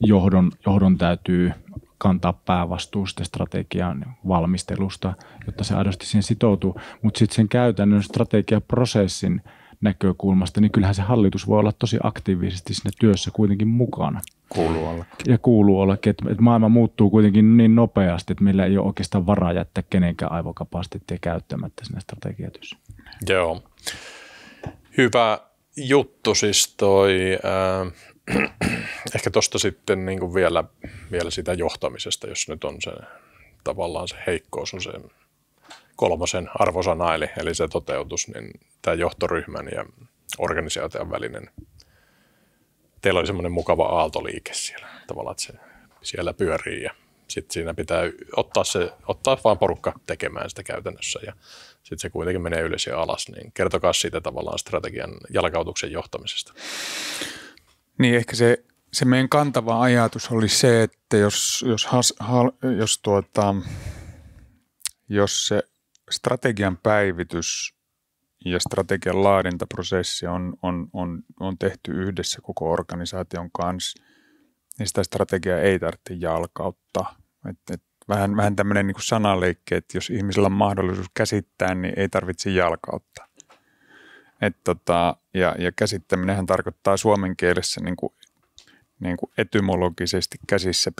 johdon, johdon täytyy kantaa päävastuu strategian valmistelusta, jotta se aidosti siihen sitoutuu, mutta sitten sen käytännön strategiaprosessin prosessin näkökulmasta, niin kyllähän se hallitus voi olla tosi aktiivisesti siinä työssä kuitenkin mukana. Kuuluu ollakin. Ja kuuluu ollakin, että, että maailma muuttuu kuitenkin niin nopeasti, että meillä ei ole oikeastaan varaa jättää kenenkään aivokapasiteettia käyttämättä siinä strategiatyössä. Joo. Hyvä juttu siis toi, äh, [CLEARS THROAT] ehkä tuosta sitten niin kuin vielä, vielä sitä johtamisesta, jos nyt on se tavallaan se heikkous on se kolmosen arvosana, eli, eli se toteutus, niin tämä johtoryhmän ja organisaation välinen, teillä oli semmoinen mukava aaltoliike siellä tavallaan, että se siellä pyörii ja sitten siinä pitää ottaa, se, ottaa vaan porukka tekemään sitä käytännössä ja sitten se kuitenkin menee ylös ja alas, niin kertokaa siitä tavallaan strategian jalkautuksen johtamisesta. Niin ehkä se, se meidän kantava ajatus oli se, että jos, jos, has, hal, jos, tuota, jos se strategian päivitys ja strategian laadintaprosessi on, on, on, on tehty yhdessä koko organisaation kanssa, niin sitä strategiaa ei tarvitse jalkauttaa. Et, et vähän vähän tämmöinen niin sanaleikki, että jos ihmisellä on mahdollisuus käsittää, niin ei tarvitse jalkauttaa. Et tota, ja, ja käsittäminenhän tarkoittaa suomen kielessä niin kuin niin kuin etymologisesti käsissä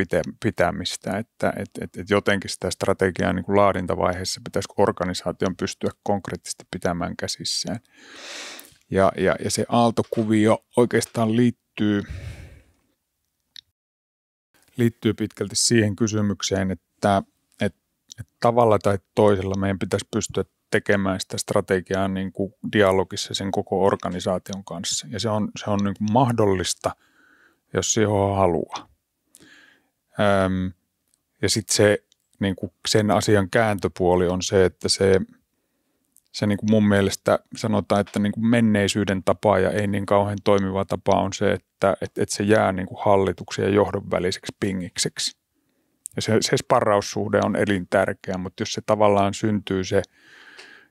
pitämistä, että et, et, et jotenkin sitä strategiaa niin kuin laadintavaiheessa pitäisi organisaation pystyä konkreettisesti pitämään käsissään. Ja, ja, ja se aaltokuvio oikeastaan liittyy, liittyy pitkälti siihen kysymykseen, että, että, että tavalla tai toisella meidän pitäisi pystyä tekemään sitä strategiaa niin kuin dialogissa sen koko organisaation kanssa. Ja se on, se on niin kuin mahdollista – jos siihen haluaa. Öm, ja sitten se, niin kuin sen asian kääntöpuoli on se, että se, se niin kuin mun mielestä sanotaan, että niin kuin menneisyyden tapa ja ei niin kauhean toimiva tapa on se, että et, et se jää niin kuin hallituksen ja johdon väliseksi pingikseksi. Ja se, se sparraussuhde on elintärkeä, mutta jos se tavallaan syntyy se,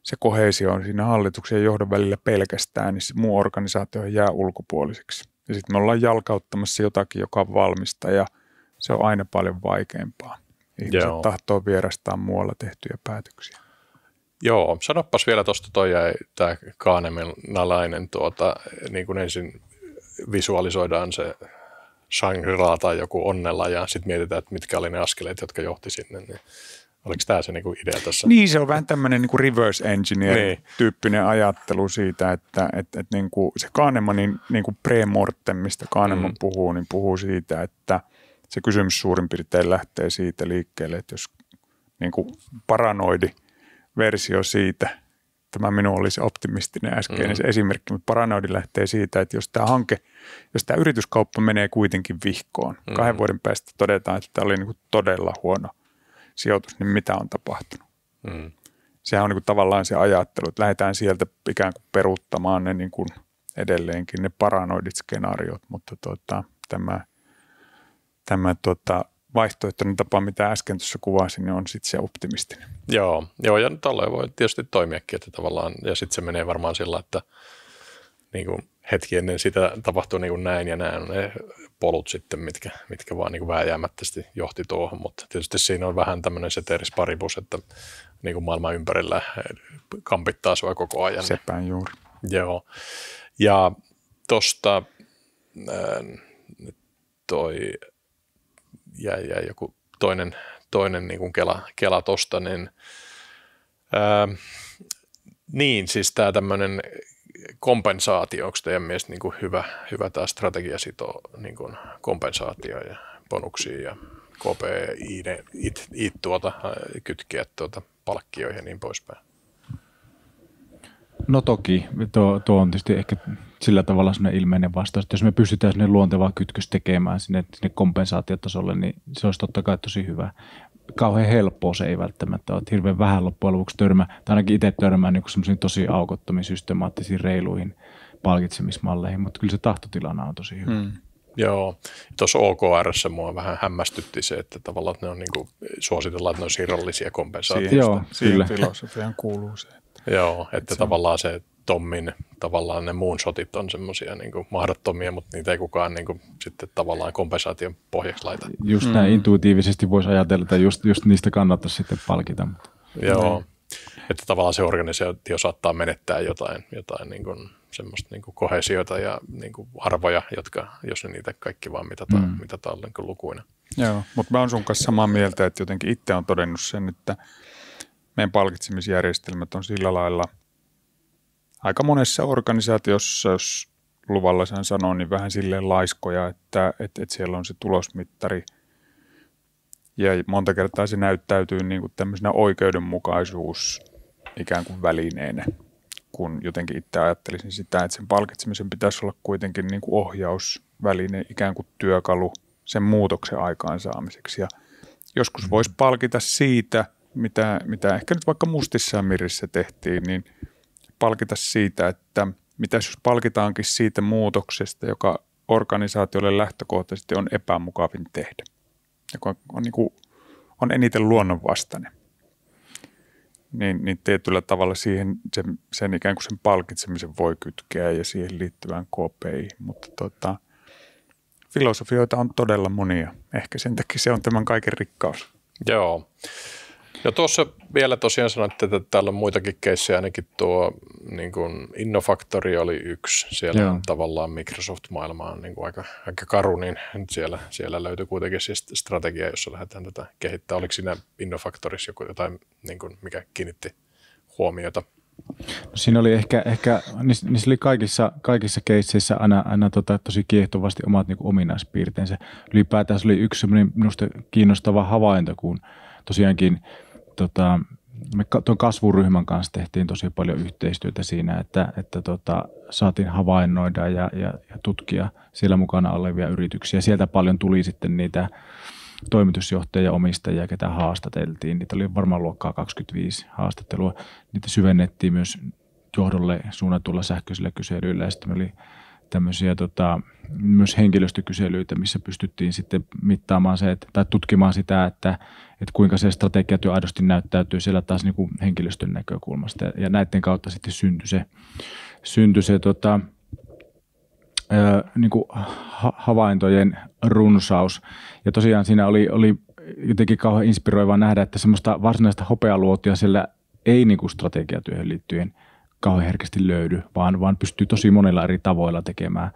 se kohesio on siinä hallituksen ja johdon välillä pelkästään, niin se muu organisaatio jää ulkopuoliseksi. Ja sitten me ollaan jalkauttamassa jotakin, joka on valmista ja se on aina paljon vaikeampaa. Ihmiset Joo. tahtoo vierastaa muualla tehtyjä päätöksiä. Joo, sanopas vielä tuosta toi jäi tämä Kahnemanalainen, tuota, niin kuin ensin visualisoidaan se shangri tai joku onnella ja sitten mietitään, että mitkä oli ne askeleet, jotka johti sinne. Niin Oliko tämä se niinku idea tässä? Niin, se on vähän tämmöinen niinku reverse engineer-tyyppinen niin. ajattelu siitä, että et, et niinku se Kahnemanin niin niinku pre-mortem, mistä Kahneman mm. puhuu, niin puhuu siitä, että se kysymys suurin piirtein lähtee siitä liikkeelle, että jos niinku paranoidi versio siitä, tämä minun oli se optimistinen äskeinen mm. se esimerkki, mutta paranoidi lähtee siitä, että jos tämä hanke, jos tämä yrityskauppa menee kuitenkin vihkoon, mm. kahden vuoden päästä todetaan, että tämä oli niinku todella huono – sijoitus, niin mitä on tapahtunut. Mm. Sehän on niin kuin tavallaan se ajattelu, että lähdetään sieltä ikään kuin peruuttamaan ne niin kuin edelleenkin ne paranoidit skenaariot, mutta tuota, tämä, tämä tuota, vaihtoehtoinen tapa, mitä äsken tuossa kuvasin, niin on sitten se optimistinen. Joo, joo ja tällöin voi tietysti toimiakin, että tavallaan, ja sitten se menee varmaan sillä, että niin kuin hetki ennen sitä tapahtui niin kuin näin ja näin ne polut sitten, mitkä, mitkä vaan niin kuin vääjäämättästi johti tuohon, mutta tietysti siinä on vähän tämmöinen seteris paribus, että niin kuin maailman ympärillä kampittaa sua koko ajan. Sepäin juuri. Joo. Ja tuosta toi jäi, jäi joku toinen, toinen niin kuin kela, kela tosta, niin ää, niin, siis tämä tämmöinen kompensaatio, onko teidän mielestä niin kuin hyvä, hyvä tämä strategia sitoo niin kuin kompensaatio ja bonuksia ja KPI it, it tuota, kytkiä tuota palkkioihin ja niin poispäin? No toki, tuo, tuo on tietysti ehkä sillä tavalla sellainen ilmeinen vastaus, että jos me pystytään sinne luontevaa kytkös tekemään sinne, sinne kompensaatiotasolle, niin se olisi totta kai tosi hyvä kauhean helppoa se ei välttämättä ole. Että hirveän vähän loppujen lopuksi törmää, tai ainakin itse törmää niin tosi aukottomiin, systemaattisiin, reiluihin palkitsemismalleihin, mutta kyllä se tahtotilana on tosi hyvä. Hmm. Joo, tuossa OKRssä mua vähän hämmästytti se, että tavallaan että ne on niin kuin, suositellaan, että ne on irrallisia kompensaatioita. Joo, Siihen kyllä. Siihen kuuluu se. Joo, että, että se tavallaan on. se, että Tommin tavallaan ne moonshotit on semmoisia niin mahdottomia, mutta niitä ei kukaan niin kuin, sitten tavallaan kompensaation pohjaksi laita. Just mm. näin intuitiivisesti voisi ajatella, että just, just niistä kannattaisi sitten palkita. Joo, näin. että tavallaan se organisaatio saattaa menettää jotain, jotain niin kuin, semmoista niin kuin kohesiota ja niin kuin arvoja, jotka, jos ne niitä kaikki vaan mitataan, mm. mitataan niin kuin lukuina. Joo, mutta mä oon sun kanssa samaa mieltä, että jotenkin itse on todennut sen, että meidän palkitsemisjärjestelmät on sillä lailla – aika monessa organisaatiossa, jos luvalla sen sanoo, niin vähän silleen laiskoja, että, että, että siellä on se tulosmittari ja monta kertaa se näyttäytyy niin kuin tämmöisenä oikeudenmukaisuus ikään kuin välineenä, kun jotenkin itse ajattelisin sitä, että sen palkitsemisen pitäisi olla kuitenkin niin kuin ohjausväline, ikään kuin työkalu sen muutoksen aikaansaamiseksi ja joskus mm-hmm. voisi palkita siitä, mitä, mitä ehkä nyt vaikka mustissa mirissä tehtiin, niin – palkita siitä, että mitä jos palkitaankin siitä muutoksesta, joka organisaatiolle lähtökohtaisesti on epämukavin tehdä, joka on, niin kuin, on eniten luonnonvastainen. Niin, niin tietyllä tavalla siihen sen, sen ikään kuin sen palkitsemisen voi kytkeä ja siihen liittyvään KPI, mutta tota, filosofioita on todella monia. Ehkä sen takia se on tämän kaiken rikkaus. Joo ja no tuossa vielä tosiaan sanoitte, että täällä on muitakin keissejä, ainakin tuo niin kuin Innofactory oli yksi. Siellä Joo. on tavallaan Microsoft-maailma on niin kuin aika, aika karu, niin siellä, siellä löytyy kuitenkin siis strategia, jossa lähdetään tätä kehittämään. Oliko siinä Innofactorissa joku jotain, niin kuin, mikä kiinnitti huomiota? No siinä oli ehkä, ehkä niissä, niissä oli kaikissa, kaikissa keisseissä aina, aina tota, tosi kiehtovasti omat niin kuin, ominaispiirteensä. Ylipäätään se oli yksi minusta kiinnostava havainto, kun tosiaankin – tota, me tuon kasvuryhmän kanssa tehtiin tosi paljon yhteistyötä siinä, että, että tota, saatiin havainnoida ja, ja, ja tutkia siellä mukana olevia yrityksiä. Sieltä paljon tuli sitten niitä toimitusjohtajia ja omistajia, ketä haastateltiin. Niitä oli varmaan luokkaa 25 haastattelua. Niitä syvennettiin myös johdolle suunnatulla sähköisillä kyselyillä. Ja sitten me oli tämmöisiä tota, myös henkilöstökyselyitä, missä pystyttiin sitten mittaamaan se, että, tai tutkimaan sitä, että että kuinka se strategiatyö aidosti näyttäytyy siellä taas niin kuin henkilöstön näkökulmasta. Ja näiden kautta sitten syntyi se, syntyi se tota, ää, niin kuin ha- havaintojen runsaus. Ja tosiaan siinä oli, oli jotenkin kauhean inspiroivaa nähdä, että semmoista varsinaista hopealuotia siellä ei niin kuin strategiatyöhön liittyen – kauhean herkästi löydy, vaan, vaan pystyy tosi monilla eri tavoilla tekemään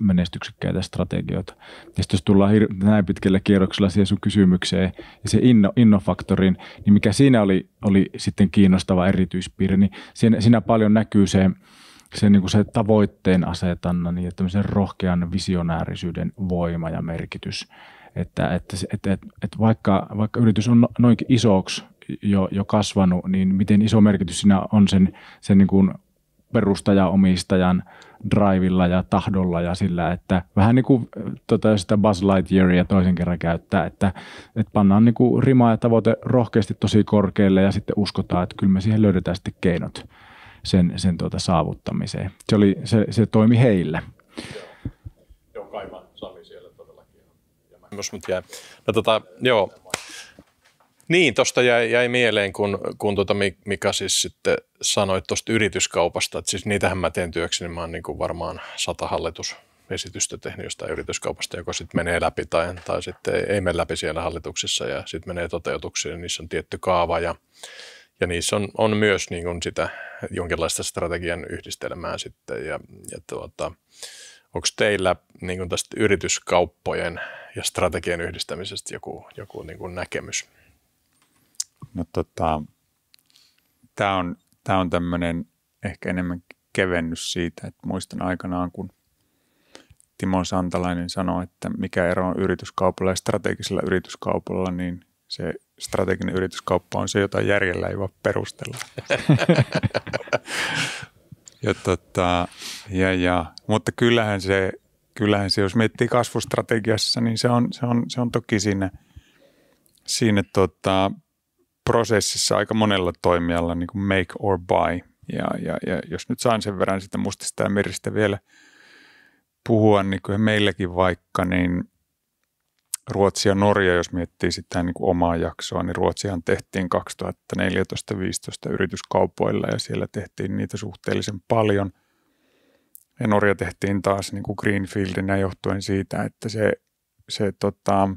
menestyksekkäitä strategioita. Ja sitten jos tullaan hir- näin pitkällä kierroksella siihen sun kysymykseen ja se inno, innofaktorin, niin mikä siinä oli, oli sitten kiinnostava erityispiirre, niin siinä, siinä paljon näkyy se, se, niin kuin se tavoitteen asetannan ja tämmöisen rohkean visionäärisyyden voima ja merkitys. Että, että, että, että, että vaikka, vaikka yritys on no-, noinkin isoksi jo, jo kasvanut, niin miten iso merkitys siinä on sen, sen niin kuin perustajaomistajan drivilla ja tahdolla ja sillä, että vähän niin kuin äh, tota, sitä Buzz Lightyearia toisen kerran käyttää, että, että pannaan niin kuin rima ja tavoite rohkeasti tosi korkealle ja sitten uskotaan, että kyllä me siihen löydetään sitten keinot sen, sen tuota saavuttamiseen. Se, oli, se, se toimi heillä. Joo, joo Kaima Sami siellä todellakin. Ja mä... Mut jää. No, tota, joo, niin, tuosta jäi, jäi mieleen, kun, kun tuota Mika siis sitten sanoit tuosta yrityskaupasta, että siis niitähän mä teen työksi, niin mä oon niin kuin varmaan sata hallitus esitystä tehnyt jostain yrityskaupasta, joka sitten menee läpi tai, tai sitten ei, ei mene läpi siellä hallituksessa ja sitten menee toteutukseen, niin niissä on tietty kaava ja, ja niissä on, on myös niin kuin sitä jonkinlaista strategian yhdistelmää sitten ja, ja tuota, onko teillä niin kuin tästä yrityskauppojen ja strategian yhdistämisestä joku, joku niin kuin näkemys? No, tota, Tämä on, tää on tämmöinen ehkä enemmän kevennys siitä, että muistan aikanaan, kun Timo Santalainen sanoi, että mikä ero on yrityskaupalla ja strategisella yrityskaupalla, niin se strateginen yrityskauppa on se, jota järjellä ei voi perustella. [LAUGHS] ja tota, ja, ja. Mutta kyllähän se, kyllähän se, jos miettii kasvustrategiassa, niin se on, se on, se on toki siinä, siinä tota, prosessissa aika monella toimijalla niin kuin make or buy. Ja, ja, ja jos nyt saan sen verran sitä mustista ja meristä vielä puhua, niin kuin meilläkin vaikka, niin Ruotsi ja Norja, jos miettii sitä niin kuin omaa jaksoa, niin Ruotsihan tehtiin 2014-2015 yrityskaupoilla ja siellä tehtiin niitä suhteellisen paljon. Ja Norja tehtiin taas niin kuin Greenfieldinä johtuen siitä, että se, se tota,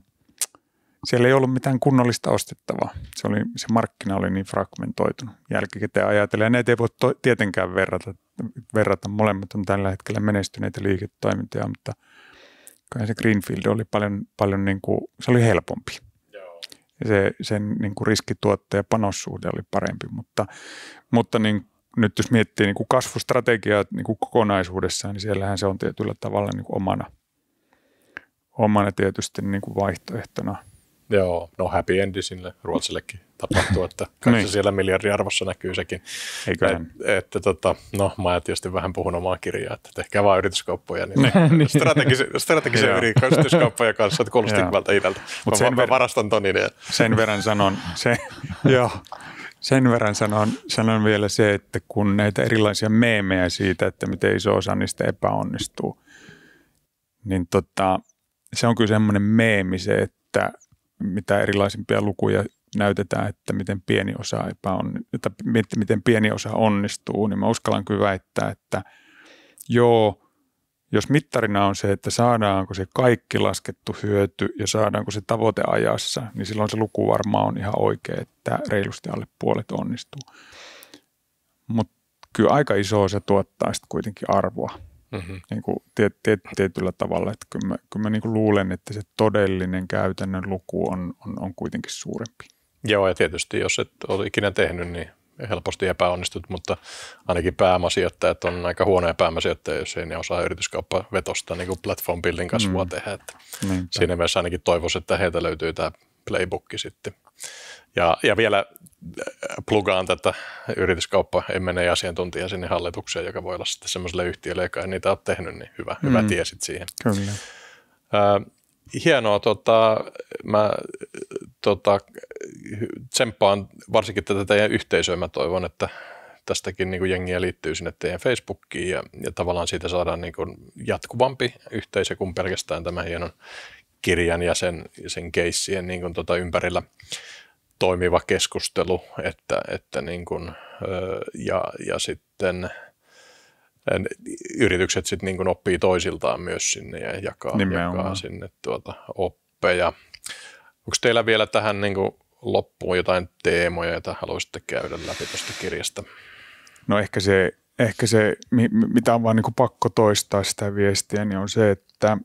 siellä ei ollut mitään kunnollista ostettavaa. Se, oli, se markkina oli niin fragmentoitunut jälkikäteen ajatellen. Näitä ei voi to- tietenkään verrata, verrata. Molemmat on tällä hetkellä menestyneitä liiketoimintoja, mutta kai se Greenfield oli paljon, paljon niin kuin, se oli helpompi. Ja se, sen niin kuin riskituotto ja panossuhde oli parempi, mutta, mutta niin, nyt jos miettii niin kuin kasvustrategiaa niin kuin kokonaisuudessaan, niin siellähän se on tietyllä tavalla niin kuin omana, omana tietysti niin kuin vaihtoehtona – Joo, no happy endi sinne Ruotsillekin tapahtuu, että [LAUGHS] kai niin. siellä miljardiarvossa näkyy sekin. Eiköhän. Et, että tota, no mä en tietysti vähän puhun omaa kirjaa, että tehkää vaan yrityskauppoja, niin, [LAUGHS] niin. [LAUGHS] strategisen, strategisen yrityskauppoja kanssa, että kuulosti hyvältä idältä. Mut mä sen ver- varastan ton idean. Sen verran sanon, se, joo, sen verran sanon, sanon vielä se, että kun näitä erilaisia meemejä siitä, että miten iso osa niistä epäonnistuu, niin tota, se on kyllä semmoinen meemi se, että – mitä erilaisimpia lukuja näytetään, että miten pieni osa epäon, että miten pieni osa onnistuu, niin mä uskallan kyllä väittää, että joo, jos mittarina on se, että saadaanko se kaikki laskettu hyöty ja saadaanko se ajassa, niin silloin se luku varmaan on ihan oikea, että reilusti alle puolet onnistuu. Mutta kyllä aika iso osa tuottaa sitten kuitenkin arvoa mm-hmm. niin kuin tiet, tiet, tietyllä tavalla. Että kyllä mä, kyllä mä niin kuin luulen, että se todellinen käytännön luku on, on, on kuitenkin suurempi. Joo, ja tietysti jos et ole ikinä tehnyt, niin helposti epäonnistut, mutta ainakin pääomasijoittajat on aika huonoja pääomasijoittajia, jos ei ne osaa yrityskauppa vetosta niin platform building kasvua mm. tehdä. Että siinä mielessä ainakin toivoisin, että heiltä löytyy tämä playbooki sitten ja, ja vielä äh, plugaan tätä yrityskauppa, en mene asiantuntija sinne hallitukseen, joka voi olla sitten semmoiselle yhtiölle, joka ei niitä ole tehnyt, niin hyvä, mm. hyvä tiesit siihen. Kyllä. Äh, hienoa, tota, mä äh, tota, tsemppaan varsinkin tätä teidän yhteisöä, mä toivon, että tästäkin niin kuin jengiä liittyy sinne teidän Facebookiin ja, ja tavallaan siitä saadaan niin kuin jatkuvampi yhteisö kuin pelkästään tämän hienon kirjan ja sen, sen keissien niin kuin tota ympärillä toimiva keskustelu, että, että niin kuin, ja, ja sitten yritykset sitten niin kuin oppii toisiltaan myös sinne ja jakaa, jakaa sinne tuota oppeja. Onko teillä vielä tähän niin kuin loppuun jotain teemoja, joita haluaisitte käydä läpi tuosta kirjasta? No ehkä se, ehkä se mitä on vaan niin kuin pakko toistaa sitä viestiä, niin on se, että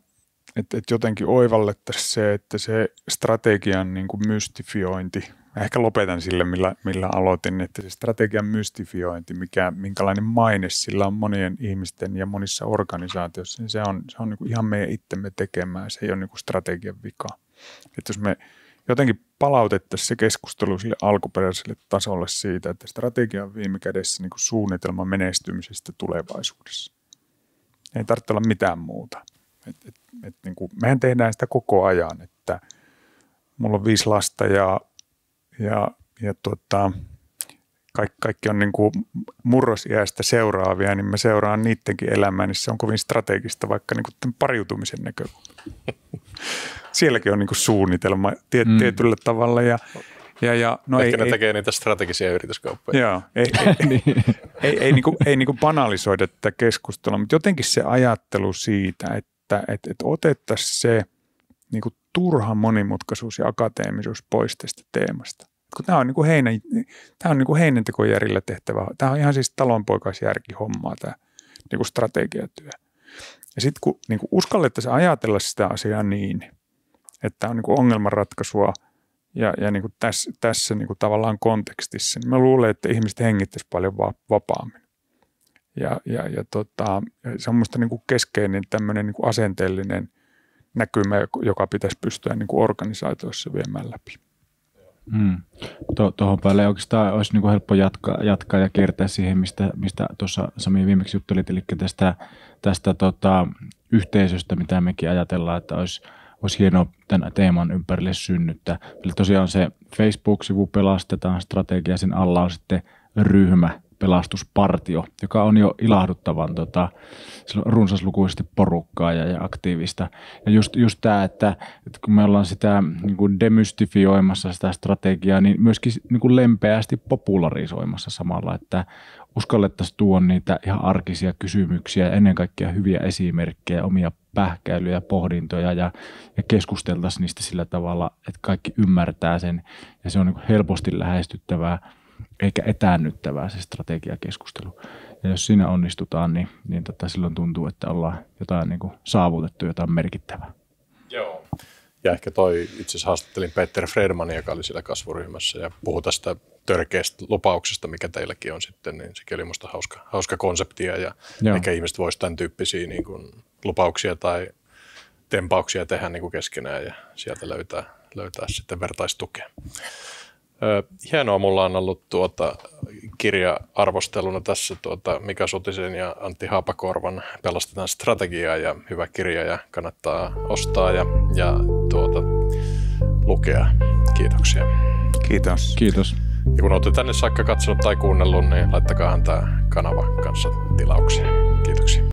et, et jotenkin oivallettaisiin se, että se strategian niin kuin mystifiointi – ehkä lopetan sille, millä, millä aloitin, niin, että se strategian mystifiointi, mikä, minkälainen maine sillä on monien ihmisten ja monissa organisaatioissa, niin se on, se on niin kuin ihan meidän itsemme tekemään, se ei ole niin kuin strategian vika. Että jos me jotenkin palautettaisiin se keskustelu sille alkuperäiselle tasolle siitä, että strategia on viime kädessä niin kuin suunnitelma menestymisestä tulevaisuudessa. Ei tarvitse olla mitään muuta. Et, et, et, niin kuin, mehän tehdään sitä koko ajan, että mulla on viisi lasta ja ja, ja tota, kaikki, kaikki on niin kuin murrosiäistä seuraavia, niin mä seuraan niidenkin elämää, niin se on kovin strategista, vaikka niin kuin pariutumisen näkökulma. [LAUGHS] Sielläkin on niin kuin suunnitelma tiet, mm. tietyllä tavalla ja ja, ja, no Ehkä ei, ne ei, tekee niitä strategisia yrityskauppoja. Joo, ei, ei, ei, [LAUGHS] niin. ei, ei, niinku, ei kuin niinku banalisoida tätä keskustelua, mutta jotenkin se ajattelu siitä, että et, et otettaisiin se niinku turha monimutkaisuus ja akateemisuus pois tästä teemasta. Kun tämä on, niin kuin heinä, tämä on niin kuin heinäntekojärjellä tehtävä. Tämä on ihan siis talonpoikaisjärki hommaa tämä niin kuin strategiatyö. Ja sitten kun niin kuin uskallettaisiin ajatella sitä asiaa niin, että on niin kuin ongelmanratkaisua ja, ja niin kuin tässä, tässä niin kuin tavallaan kontekstissa, niin mä luulen, että ihmiset hengittäisi paljon vapaammin. Ja, ja, ja tota, se on minusta niin kuin keskeinen tämmöinen niin kuin asenteellinen näkymä, joka pitäisi pystyä niin kuin organisaatioissa viemään läpi. Hmm. Tuohon päälle oikeastaan olisi niin kuin helppo jatkaa, jatkaa ja kiertää siihen, mistä, mistä tuossa Sami viimeksi juttelit, eli tästä, tästä tota, yhteisöstä, mitä mekin ajatellaan, että olisi, olisi hienoa tämän teeman ympärille synnyttää. Eli tosiaan se Facebook-sivu pelastetaan, strategia sen alla on sitten ryhmä, pelastuspartio, joka on jo ilahduttavan tota, runsaslukuisesti porukkaa ja, ja aktiivista. Ja just, just tämä, että, että kun me ollaan sitä niin kuin demystifioimassa sitä strategiaa, niin myöskin niin kuin lempeästi popularisoimassa samalla, että uskallettaisiin tuon niitä ihan arkisia kysymyksiä, ennen kaikkea hyviä esimerkkejä, omia pähkäilyjä, pohdintoja ja, ja keskusteltaisiin niistä sillä tavalla, että kaikki ymmärtää sen ja se on niin kuin helposti lähestyttävää eikä etäännyttävää se strategiakeskustelu. Ja jos siinä onnistutaan, niin, niin tota silloin tuntuu, että ollaan jotain niin kuin saavutettu, jotain merkittävää. Joo. Ja ehkä toi, itse asiassa haastattelin Peter Fredmania, joka oli siellä kasvuryhmässä ja puhui tästä törkeästä lupauksesta, mikä teilläkin on sitten, niin se oli musta hauska, hauska konseptia ja Joo. ehkä ihmiset voisivat tämän tyyppisiä niin kuin, lupauksia tai tempauksia tehdä niin kuin keskenään ja sieltä löytää, löytää sitten vertaistukea. Hienoa mulla on ollut tuota kirja-arvosteluna tässä tuota Mika Sutisen ja Antti Haapakorvan Pelastetaan strategiaa ja hyvä kirja ja kannattaa ostaa ja, ja tuota, lukea. Kiitoksia. Kiitos. Kiitos. Ja kun olette tänne saakka katsonut tai kuunnellut, niin laittakaa tämä kanava kanssa tilaukseen. Kiitoksia.